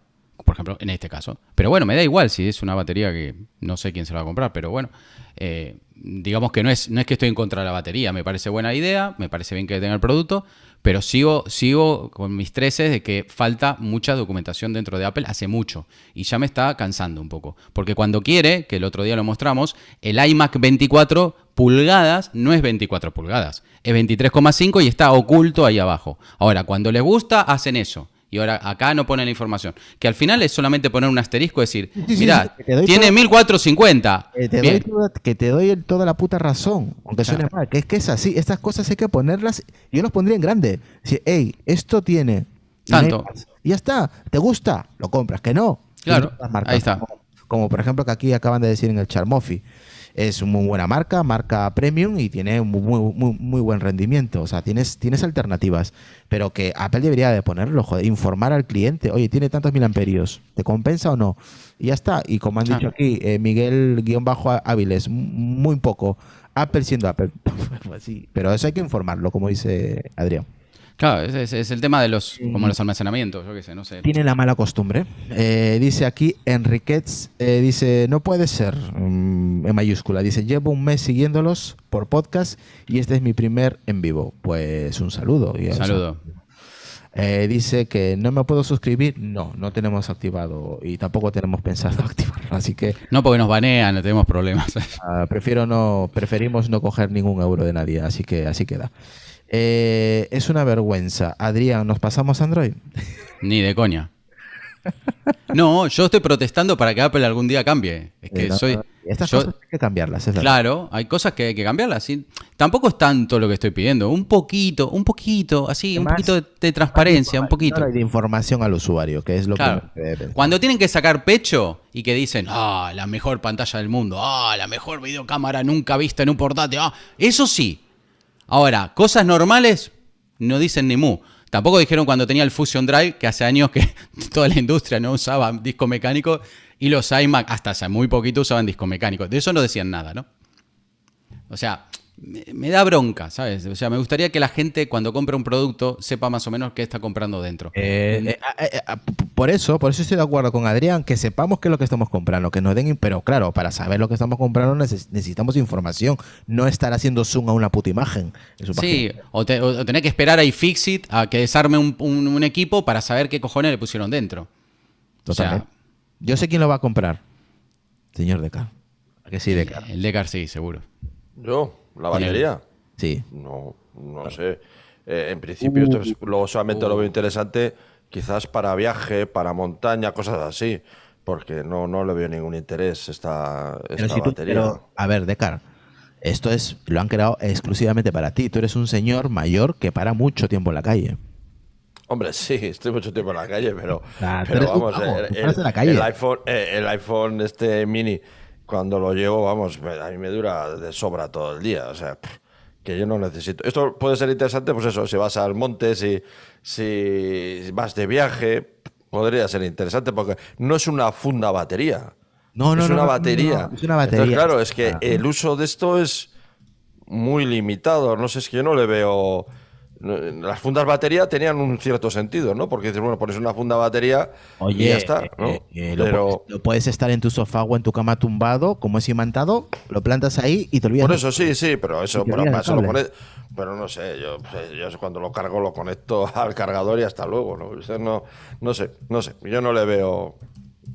por ejemplo, en este caso. Pero bueno, me da igual si es una batería que no sé quién se la va a comprar, pero bueno, eh, digamos que no es, no es que estoy en contra de la batería, me parece buena idea, me parece bien que tenga el producto, pero sigo, sigo con mis treces de que falta mucha documentación dentro de Apple hace mucho y ya me está cansando un poco, porque cuando quiere, que el otro día lo mostramos, el iMac 24 pulgadas no es 24 pulgadas, es 23,5 y está oculto ahí abajo. Ahora, cuando le gusta, hacen eso y ahora acá no ponen la información. Que al final es solamente poner un asterisco y decir, mira, tiene 1450. Que te, doy toda, la puta razón, aunque suene mal, que es que es así, estas cosas hay que ponerlas, yo las pondría en grande. Si, hey, esto tiene... Tanto. Y ya está, te gusta, lo compras, que no. Claro, ahí está. Como, por ejemplo que aquí acaban de decir en el Charmofi es una muy buena marca, marca premium y tiene muy, muy, buen rendimiento. O sea, tienes, tienes alternativas, pero que Apple debería de ponerlo, joder, informar al cliente, oye, tiene tantos mil amperios, ¿te compensa o no? Y ya está. Y como han dicho aquí, aquí, eh, miguel hábiles, muy poco. Apple siendo Apple. [laughs] Pues pero eso hay que informarlo, como dice Adrián. Claro, es, el tema de los, como los almacenamientos, yo qué sé, no sé. Tiene la mala costumbre. Eh, dice aquí Enriquez, eh, dice, no puede ser, mm, en mayúscula, dice, llevo un mes siguiéndolos por podcast y este es mi primer en vivo. Pues un saludo. Y saludo. Eh, dice que no me puedo suscribir. No, no tenemos activado y tampoco tenemos pensado [laughs] activarlo. Así que. No, porque nos banean, no tenemos problemas. Ah, prefiero no, preferimos no coger ningún euro de nadie, así que así queda. Eh, es una vergüenza. Adrián, ¿nos pasamos Android? Ni de coña. No, yo estoy protestando para que Apple algún día cambie. Es que eh, soy. Estas cosas hay que cambiarlas, Claro, hay cosas que hay que cambiarlas. Tampoco es tanto lo que estoy pidiendo. Un poquito, un poquito, así, un poquito de, transparencia, un poquito. De información al usuario, que es lo que. Cuando tienen que sacar pecho y que dicen, ah, la mejor pantalla del mundo, ah, la mejor videocámara nunca vista en un portátil, ah, eso sí, Ahora, cosas normales no dicen ni mu. Tampoco dijeron cuando tenía el Fusion Drive, que hace años que [laughs] toda la industria no usaba disco mecánico, y los iMac hasta hace muy poquito usaban disco mecánico. De eso no decían nada, ¿no? O sea, me, da bronca, ¿sabes? O sea, me gustaría que la gente cuando compre un producto sepa más o menos qué está comprando dentro. Eh, eh, ah, eh, ah, por eso, por eso estoy de acuerdo con Adrián, que sepamos qué es lo que estamos comprando, que nos den, pero claro, para saber lo que estamos comprando necesitamos información, no estar haciendo zoom a una puta imagen. sí, o, tener que esperar a iFixit a que desarme un, equipo para saber qué cojones le pusieron dentro. total Yo sé quién lo va a comprar, señor Decar. que sí, Decar? El Decar sí, seguro. Yo. ¿La batería? Sí. No, no sé. Eh, en principio, uh. luego solamente lo veo interesante quizás para viaje, para montaña, cosas así. Porque no, no le veo ningún interés esta, esta batería. a ver, Decar, esto es, lo han creado exclusivamente para ti. Tú eres un señor mayor que para mucho tiempo en la calle. Hombre, sí, estoy mucho tiempo en la calle, pero, pero vamos, el, el, iPhone, eh, el iPhone este mini cuando lo llevo, vamos, a mí me dura de sobra todo el día. O sea, que yo no necesito. Esto puede ser interesante, pues eso, si vas al monte, si, si vas de viaje, podría ser interesante, porque no es una funda batería. No, no, es una batería. es una batería. Entonces, claro, es que el uso de esto es muy limitado. No sé, es que yo no le veo. Las fundas batería tenían un cierto sentido, ¿no? Porque dices, bueno, pones una funda batería y ya está, eh, ¿no? Eh, eh, pero... lo, puedes, estar en tu sofá o en tu cama tumbado, como es imantado, lo plantas ahí y te olvidas. Por eso sí, sí, pero eso, pero lo pones, pero no sé, yo, yo, cuando lo cargo lo conecto [laughs] al cargador y hasta luego, ¿no? no, sé, no sé, yo no le veo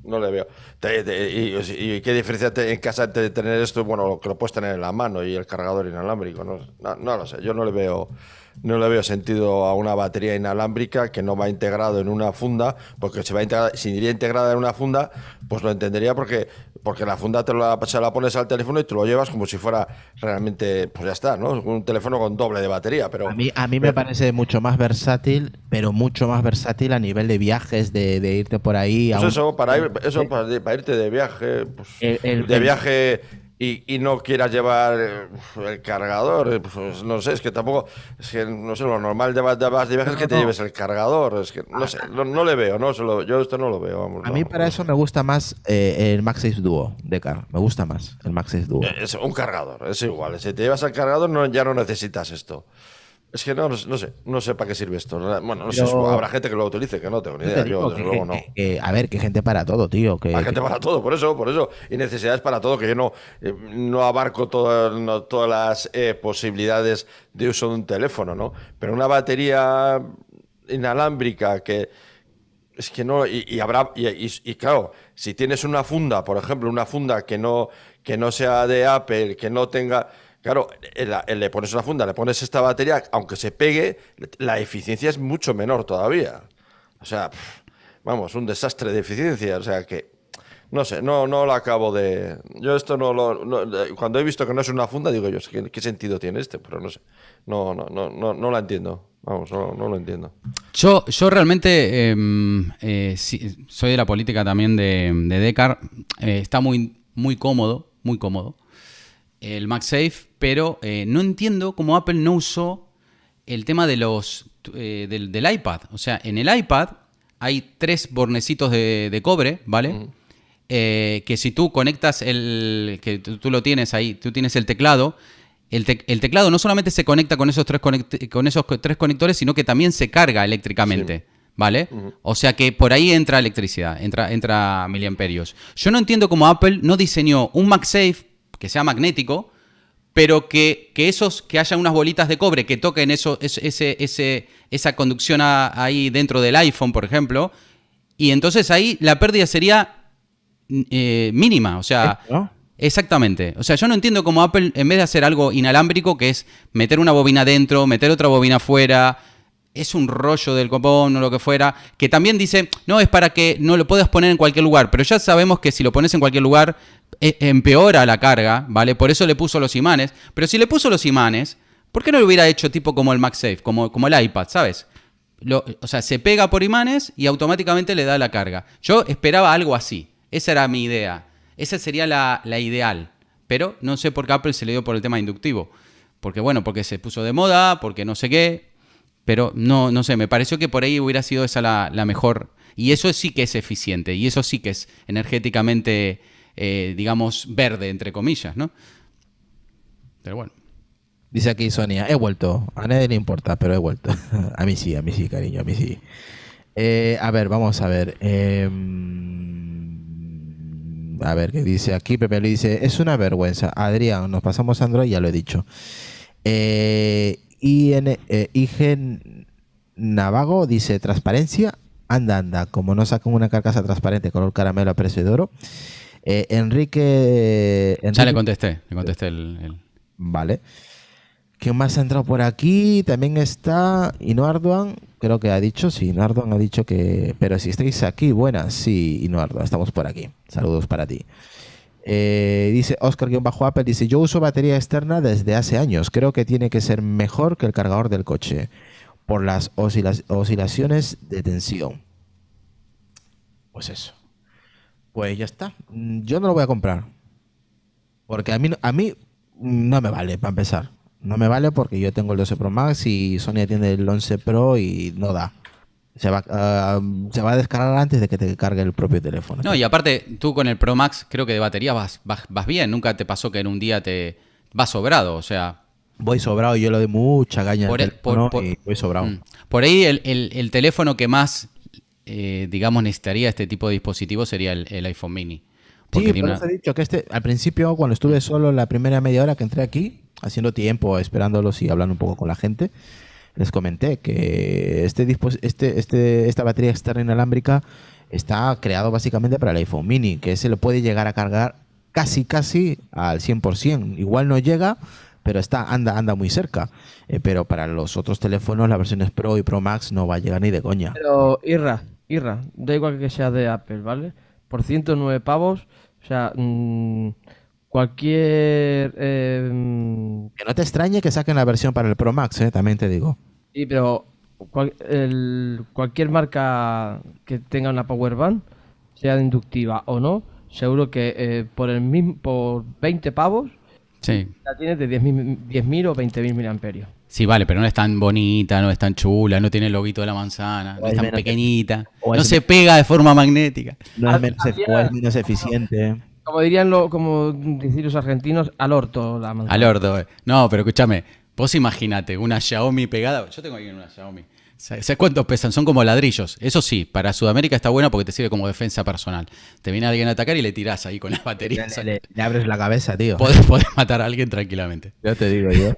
no le veo. y, qué diferencia en casa de tener esto? Bueno, que lo puedes tener en la mano y el cargador inalámbrico. No, no, no, lo sé, yo no le veo no le veo sentido a una batería inalámbrica que no va integrado en una funda, porque se va integrada, si iría integrada en una funda, pues lo entendería porque, porque la funda te la, pones al teléfono y tú lo llevas como si fuera realmente, pues ya está, ¿no? Un teléfono con doble de batería, pero... A mí, a mí me parece mucho más versátil, pero mucho más versátil a nivel de viajes, de, irte por ahí... Pues a eso, para, eso para, irte de viaje, pues, de viaje... Y, no quieras llevar eh, el cargador, eh, pues no sé, es que tampoco, es que no sé, lo normal de, de, de es que te lleves el cargador, es que no sé, no, le veo, no, yo esto no lo veo. a mí para eso me gusta más eh, el el MagSafe Duo, cara, me gusta más el MagSafe Duo. Es un cargador, es igual, si te llevas el cargador no, ya no necesitas esto. Es que no, sé, no sé para qué sirve esto. Bueno, no sé, habrá gente que lo utilice, que no tengo ni idea. yo, desde luego, no. a ver, que gente para todo, tío. Que, Hay gente para todo, por eso, por eso. Y necesidades para todo, que yo no, eh, no abarco todas las eh, posibilidades de uso de un teléfono, ¿no? Pero una batería inalámbrica que. Es que no, y, habrá, y, y, claro, si tienes una funda, por ejemplo, una funda que no, que no sea de Apple, que no tenga, Claro, eh, eh, le pones una funda, le pones esta batería, aunque se pegue, la eficiencia es mucho menor todavía. O sea, vamos, un desastre de eficiencia. O sea que, no sé, no, no lo acabo de. Yo esto no lo. cuando he visto que no es una funda, digo yo, ¿qué, sentido tiene este? Pero no sé. No, no, no, no, no la entiendo. Vamos, no, lo entiendo. Yo, yo realmente em, eh, soy de la política también de, de Decar. está muy, muy cómodo, muy cómodo. El MagSafe pero eh, no entiendo cómo Apple no usó el tema de los, eh, del, iPad. O sea, en el iPad hay tres bornecitos de, cobre, ¿vale? Eh, que si tú conectas el. que tú, lo tienes ahí, tú tienes el teclado. El, teclado no solamente se conecta con esos tres, con esos tres conectores, sino que también se carga eléctricamente. ¿Vale? O sea que por ahí entra electricidad, entra, entra miliamperios. Yo no entiendo cómo Apple no diseñó un MagSafe que sea magnético, pero que, esos, que haya unas bolitas de cobre que toquen eso, esa conducción ahí dentro del iPhone, por ejemplo, y entonces ahí la pérdida sería eh, mínima, o sea... Exactamente. O sea, yo no entiendo cómo Apple, en vez de hacer algo inalámbrico, que es meter una bobina dentro, meter otra bobina afuera, es un rollo del copón o lo que fuera, que también dice, no, es para que no lo puedas poner en cualquier lugar, pero ya sabemos que si lo pones en cualquier lugar e, empeora la carga, ¿vale? Por eso le puso los imanes, pero si le puso los imanes, ¿por qué no lo hubiera hecho tipo como el MagSafe, como, como el iPad, ¿sabes? o sea, se pega por imanes y automáticamente le da la carga. Yo esperaba algo así, esa era mi idea, esa sería la, la ideal, pero no sé por qué Apple se le dio por el tema inductivo. Porque bueno, porque se puso de moda, porque no sé qué, pero no, no sé, me pareció que por ahí hubiera sido esa la, mejor. Y eso sí que es eficiente, y eso sí que es energéticamente, eh, digamos, verde, entre comillas, ¿no? Pero bueno. Dice aquí Sonia, he vuelto. A nadie le importa, pero he vuelto. [laughs] a mí sí, a mí sí, cariño, a mí sí. Eh, a ver, vamos a ver. Em, a ver, ¿qué dice aquí? Pepe le dice, es una vergüenza. Adrián, nos pasamos Android, ya lo he dicho. Eh, y eh, Navago dice transparencia, anda, anda, como no sacan una carcasa transparente color caramelo a precio de oro. Eh, Enrique, Ya le contesté, le contesté el, Vale. ¿Quién más ha entrado por aquí? También está Inoarduan, creo que ha dicho, sí, Inoarduan ha dicho que... Pero si estáis aquí, buenas, sí, Inoarduan, estamos por aquí. Saludos para ti. Eh, dice Oscar-Apple, dice, yo uso batería externa desde hace años, creo que tiene que ser mejor que el cargador del coche por las oscilaciones de tensión. Pues eso. Pues ya está. Yo no lo voy a comprar. Porque a mí, a mí no me vale, para empezar. No me vale porque yo tengo el 12 Pro Max y Sony tiene el 11 Pro y no da. Se va, ah, se va a descargar antes de que te cargue el propio teléfono. No, y aparte, tú con el Pro Max, creo que de batería vas, vas, bien. Nunca te pasó que en un día te vas sobrado, o sea. Voy sobrado, yo lo de mucha gaña e- mm. Por, ahí el, el, teléfono que más, eh, digamos, necesitaría este tipo de dispositivo sería el, iPhone mini. sí, dicho que este, al principio, cuando estuve solo la primera media hora que entré aquí, haciendo tiempo, esperándolos y hablando un poco con la gente, les comenté que este, este, este, esta batería externa inalámbrica está creado básicamente para el iPhone mini, que se lo puede llegar a cargar casi, casi al 100%. Igual no llega, pero está anda anda muy cerca. Eh, pero para los otros teléfonos, las versiones Pro y Pro Max no va a llegar ni de coña. Pero Irra, Irra, da igual que sea de Apple, ¿vale? Por 109 pavos, o sea, mm, Cualquier. Em, que no te extrañe que saquen la versión para el Pro Max, eh, también te digo. Sí, pero cualquier marca que tenga una Power Band, sea inductiva o no, seguro que eh, por el mismo, por 20 pavos sí. la tienes de 10.000 mil o 20.000 miliamperios. Sí, vale, pero no es tan bonita, no es tan chula, no tiene el loguito de la manzana, no es tan pequeñita, no se pega de forma magnética. No es, ah, menos, ah, es menos eficiente como dirían lo, como decir los argentinos, al orto la Al orto, eh. No, pero escúchame, vos imagínate, una Xiaomi pegada. Yo tengo aquí una Xiaomi. ¿Sabes cuántos pesan? Son como ladrillos. Eso sí, para Sudamérica está bueno porque te sirve como defensa personal. Te viene alguien a atacar y le tirás ahí con las baterías. Le, abres la cabeza, tío. Podés, matar a alguien tranquilamente. Ya te digo yo.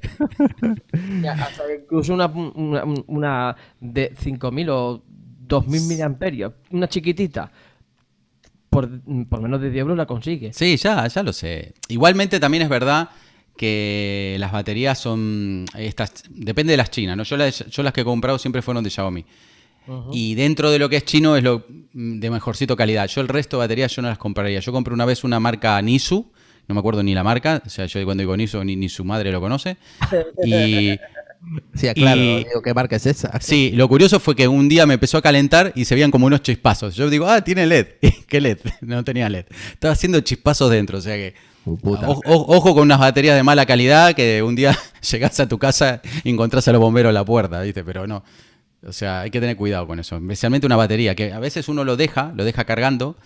[laughs] hasta incluso una, una, una de 5.000 o 2.000 miliamperios. Una chiquitita por, menos de 10 euros la consigue. Sí, ya, ya lo sé. Igualmente también es verdad que las baterías son estas depende de las chinas no yo las, yo las que he comprado siempre fueron de Xiaomi y dentro de lo que es chino es lo de mejorcito calidad yo el resto de baterías yo no las compraría yo compré una vez una marca Nisu no me acuerdo ni la marca o sea yo cuando digo Nisu ni, ni su madre lo conoce [laughs] y Sí, ah, claro, ¿qué marca es esa? [laughs] Sí, lo curioso fue que un día me empezó a calentar y se veían como unos chispazos. Yo digo, ah, tiene LED. [laughs] ¿Qué LED? [laughs] No tenía LED. Estaba haciendo chispazos dentro, o sea que. Oh, ojo con unas baterías de mala calidad que un día llegás a tu casa y encontrás a los bomberos a la puerta, ¿viste? Pero no. O sea, hay que tener cuidado con eso. Especialmente una batería, que a veces uno lo deja, lo deja cargando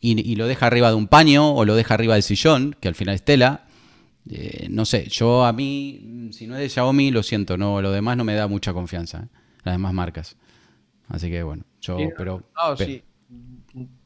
y, y lo deja arriba de un paño o lo deja arriba del sillón, que al final es tela eh, no sé, yo a mí, si no es de Xiaomi, lo siento, no, lo demás no me da mucha confianza, ¿eh? las demás marcas. Así que bueno, yo, pero. No, sí,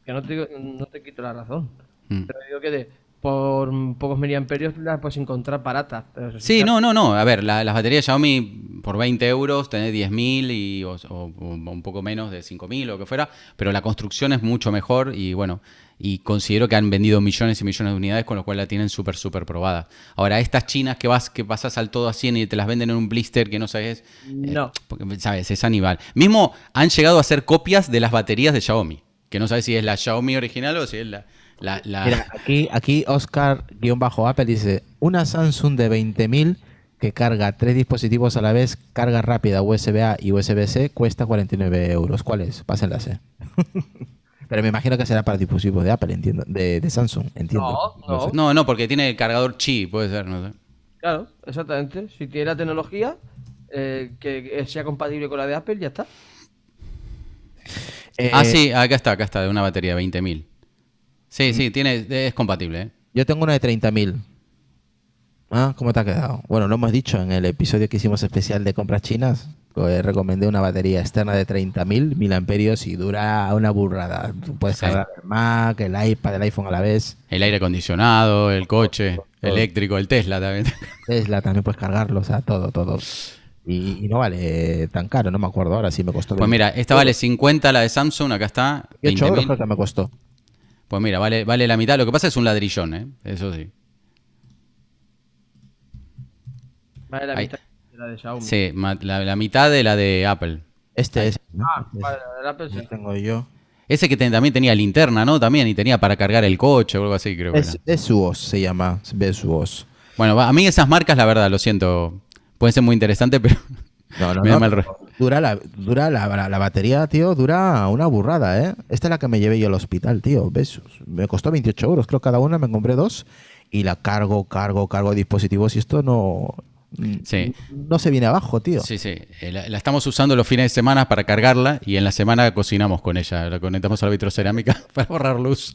que no te, no te, quito la razón. Mm. Pero digo que por pocos miliamperios las puedes encontrar baratas. Sí, no, no, no. A ver, las baterías Xiaomi por 20 euros tenés 10.000 o, un poco menos de 5.000 o lo que fuera, pero la construcción es mucho mejor y bueno, y considero que han vendido millones y millones de unidades, con lo cual la tienen súper, súper probada. Ahora, estas chinas que vas, que pasas al todo a 100 y te las venden en un blister que no sabes. Eh, no. porque, sabes, es animal. Mismo han llegado a hacer copias de las baterías de Xiaomi, que no sabes si es la Xiaomi original o si es la. Mira, aquí, aquí Oscar-Apple dice: Una Samsung de 20.000 que carga tres dispositivos a la vez, carga rápida USB-A y USB-C, cuesta 49 euros. ¿Cuál es? Pásenla, C. Eh. [laughs] Pero me imagino que será para dispositivos de Apple, entiendo, de, Samsung, entiendo. No, no. No, porque tiene el cargador Chi, puede ser, no sé. Claro, exactamente. Si tiene la tecnología eh, que sea compatible con la de Apple, ya está. Eh, ah, sí, acá está, acá está, de una batería 20.000. Sí, sí, tiene, es compatible. ¿eh? Yo tengo una de 30.000. Ah, ¿cómo te ha quedado? Bueno, lo hemos dicho en el episodio que hicimos especial de compras chinas. Eh, recomendé una batería externa de 30.000 mil amperios y dura una burrada. puedes cargar el Mac, el iPad, el iPhone a la vez. El aire acondicionado, el coche eléctrico, el Tesla también. [laughs] Tesla también puedes cargarlo, o sea, todo, todo. Y, no vale tan caro, no me acuerdo ahora si sí me costó. Pues mira, esta vale 50 la de Samsung, acá está. 8 euros me costó. Pues mira, vale, vale la mitad. Lo que pasa es un ladrillón, ¿eh? eso sí. Vale la mitad la de Xiaomi. Sí, la, mitad de la de Apple. Este es. Ah, este vale, de Apple sí. tengo yo. Ese que también tenía linterna, ¿no? También, y tenía para cargar el coche o algo así, creo. se llama. Vesuos. Bueno, a mí esas marcas, la verdad, lo siento. Pueden ser muy interesantes, pero. [laughs] No, no, [laughs] me da no, mal Dura, la, dura la, batería, tío, dura una burrada, ¿eh? Esta es la que me llevé yo al hospital, tío. Vesuos. Me costó 28 euros, creo, cada una. Me compré dos. Y la cargo, cargo, cargo de dispositivos. Y esto no. No se viene abajo, tío. Sí, sí. Eh, la, estamos usando los fines de semana para cargarla y en la semana cocinamos con ella. La conectamos a la vitrocerámica [laughs] para borrar luz.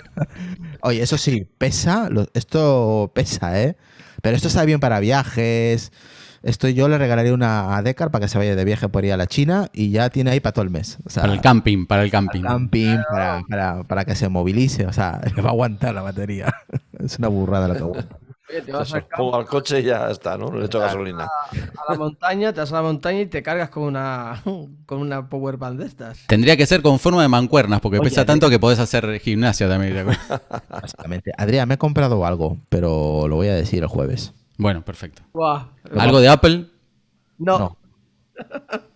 [laughs] Oye, eso sí, pesa. Esto pesa, ¿eh? Pero esto está bien para viajes. Esto yo le regalaría una a Decar para que se vaya de viaje por ir a la China y ya tiene ahí para todo el mes. para el camping, para el camping. Para para, que se movilice. O sea, [laughs] le va a aguantar la batería. Es una burrada la que Oye, al, coche y ya está, ¿no? Le echo gasolina. A, la montaña, te vas a la montaña y te cargas con una, [laughs] con una power de estas. Tendría que ser con forma de mancuernas, porque pesa tanto que puedes hacer gimnasio también. [laughs] Básicamente. Adrián, me he comprado algo, pero lo voy a decir el jueves. Bueno, perfecto. ¿Algo de Apple? no.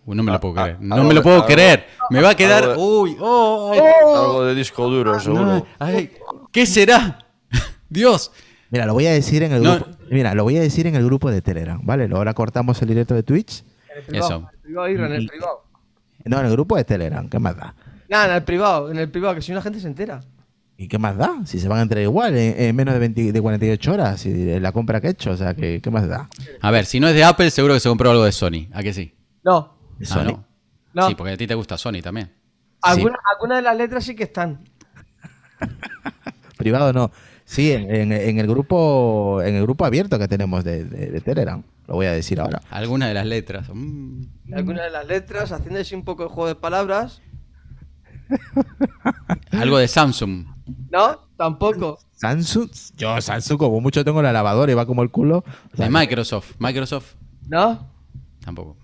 no. me lo puedo creer. No me lo puedo ah, ah, creer. Me va a quedar. Uy, oh, Algo de disco duro, ah, seguro. ¿Qué será? [laughs] Dios. Mira, lo voy a decir en el grupo. Mira, lo voy a decir en el grupo de Telegram, ¿vale? Ahora cortamos el directo de Twitch. En el privado, Eso. En el privado, en el privado. No, en el grupo de Telegram, ¿qué más da? Nada, en el privado, en el privado, que si no la gente se entera. ¿Y qué más da? Si se van a entrar igual en, menos de, 48 horas, y la compra que he hecho, o sea, ¿qué, ¿qué, más da? A ver, si no es de Apple, seguro que se compró algo de Sony, ¿a qué sí? No. Ah, Sony? Sí, porque a ti te gusta Sony también. Algunas alguna de las letras sí que están. [laughs] privado no. Sí, en, el grupo en el grupo abierto que tenemos de, Telegram, lo voy a decir ahora. Alguna de las letras. Mm. alguna Algunas de las letras, haciéndose un poco de juego de palabras. [laughs] Algo de Samsung. No, tampoco. Samsung, yo Samsung como mucho tengo la lavadora y va como el culo. De Microsoft, Microsoft. No. Tampoco.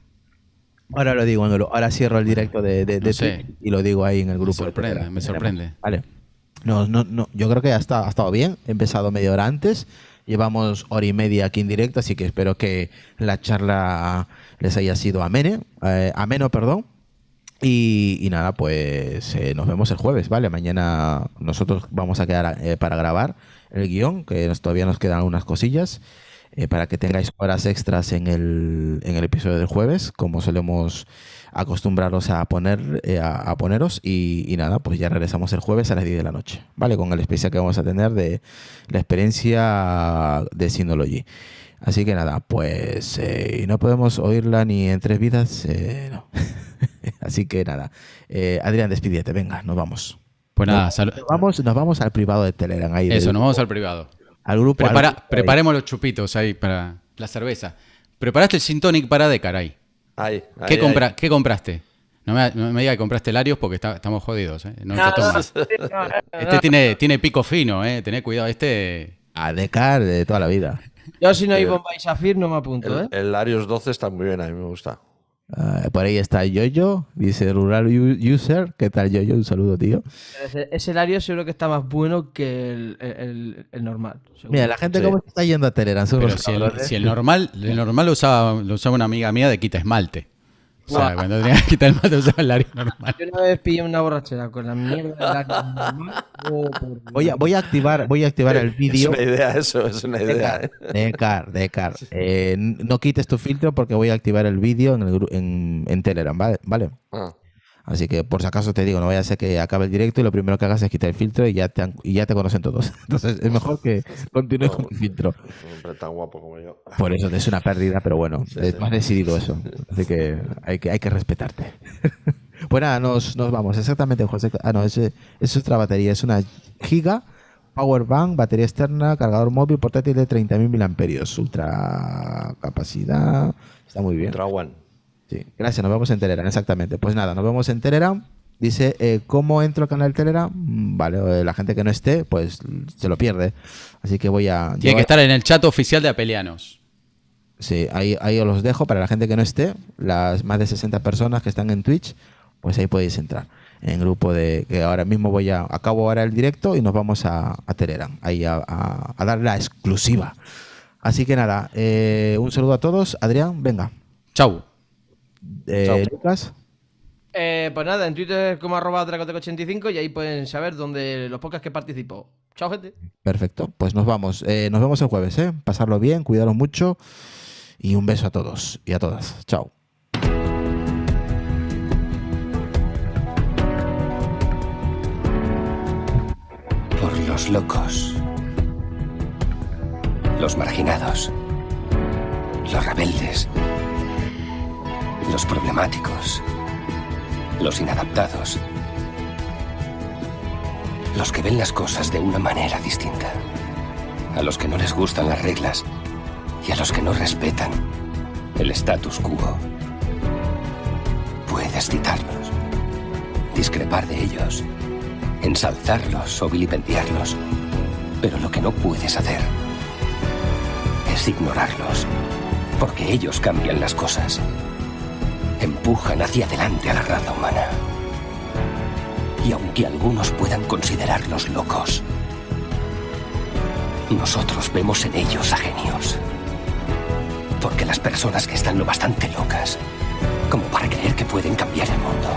Ahora lo digo, Ahora cierro el directo de, de, y lo digo ahí en el grupo. Me me sorprende. Vale. No, no, no. Yo creo que ha estado, estado bien. He empezado media hora antes. Llevamos hora y media aquí en directo, así que espero que la charla les haya sido amena eh, ameno. perdón. Y, y nada, pues eh, nos vemos el jueves, ¿vale? Mañana nosotros vamos a quedar eh, para grabar el guión, que nos, todavía nos quedan unas cosillas, para que tengáis horas extras en el, en el episodio del jueves, como solemos acostumbraros a, poner, eh, a, poneros y, nada, pues ya regresamos el jueves a las 10 de la noche, ¿vale? Con el especial que vamos a tener de la experiencia de Synology. Así que nada, pues eh, no podemos oírla ni en tres vidas, eh, [laughs] Así que nada, Adrián, despídete, venga, nos vamos. Pues nada, saludos. nos, vamos, nos vamos al privado de Telegram. Ahí Eso, nos vamos al privado. Al grupo. Prepara, preparemos los chupitos ahí para la cerveza. Preparaste el Sintonic para de caray. ¿Qué, compraste? No me, digas que compraste Larios porque estamos jodidos. este tiene, tiene pico fino, ¿eh? cuidado. Este. A Decar de toda la vida. Yo, si no hay a Safir, no me apunto. ¿eh? el Larios 12 está muy bien, a mí me gusta. Ah, por ahí está Yoyo, dice Rural User. ¿Qué tal, Yoyo? Un saludo, tío. Ese, seguro que está más bueno que el, normal. Mira, la gente cómo está yendo a Telegram. si el, normal, el normal usaba, lo usaba una amiga mía de quita esmalte. O sea, cuando tenía que quitar el usaba el salario normal. Yo una vez pillé una borrachera con la mierda de la oh, voy, a, voy a activar, voy a activar el vídeo. Es una idea eso, es una idea. Decar, Decar. Eh, eh no quites tu filtro porque voy a activar el vídeo en, en, en, Telegram, ¿vale? ¿Vale? Ah. Así que por si acaso te digo, no vaya a ser que acabe el directo y lo primero que hagas es quitar el filtro y ya te, y ya te conocen todos. [laughs] Entonces es mejor que continúes con el filtro. Siempre tan guapo como yo. Por eso es una pérdida, pero bueno, es más decidido eso. Así que hay que, hay que respetarte. Bueno, [laughs] pues nos, nos, vamos. Exactamente, José. Ah, no, es, es otra batería, es una giga. Power Bank, batería externa, cargador móvil, portátil de 30.000 mAh, ultra capacidad, está muy bien. Ultra One gracias, nos vemos en Telegram, exactamente. Pues nada, nos vemos en Telegram. Dice, eh, ¿cómo entro al canal Telegram? Mm, vale, eh, la gente que no esté, pues se lo pierde. Así que voy a... Tiene que estar en el chat oficial de Apelianos. Sí, ahí, ahí os los dejo para la gente que no esté, las más de 60 personas que están en Twitch, pues ahí podéis entrar en el grupo de que ahora mismo voy a acabo ahora el directo y nos vamos a, a ahí a, dar la exclusiva. Así que nada, eh, un saludo a todos. Adrián, venga. Chau. Eh, Lucas. Eh, pues nada, en Twitter como arroba 85 y ahí pueden saber dónde los podcasts que participo. Chao, gente. Perfecto, pues nos vamos. Eh, nos vemos el jueves, ¿eh? Pasarlo bien, cuidaros mucho y un beso a todos y a todas. Chao. Por los locos, los marginados, los rebeldes los problemáticos, los inadaptados, los que ven las cosas de una manera distinta, a los que no les gustan las reglas y a los que no respetan el status quo. Puedes citarlos, discrepar de ellos, ensalzarlos o vilipendiarlos, pero lo que no puedes hacer es ignorarlos, porque ellos cambian las cosas empujan hacia adelante a la raza humana. Y aunque algunos puedan considerarlos locos, nosotros vemos en ellos a genios. Porque las personas que están lo bastante locas, como para creer que pueden cambiar el mundo,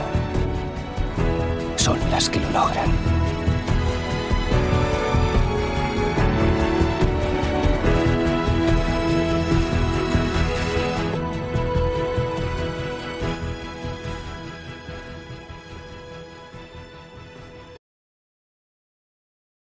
son las que lo logran.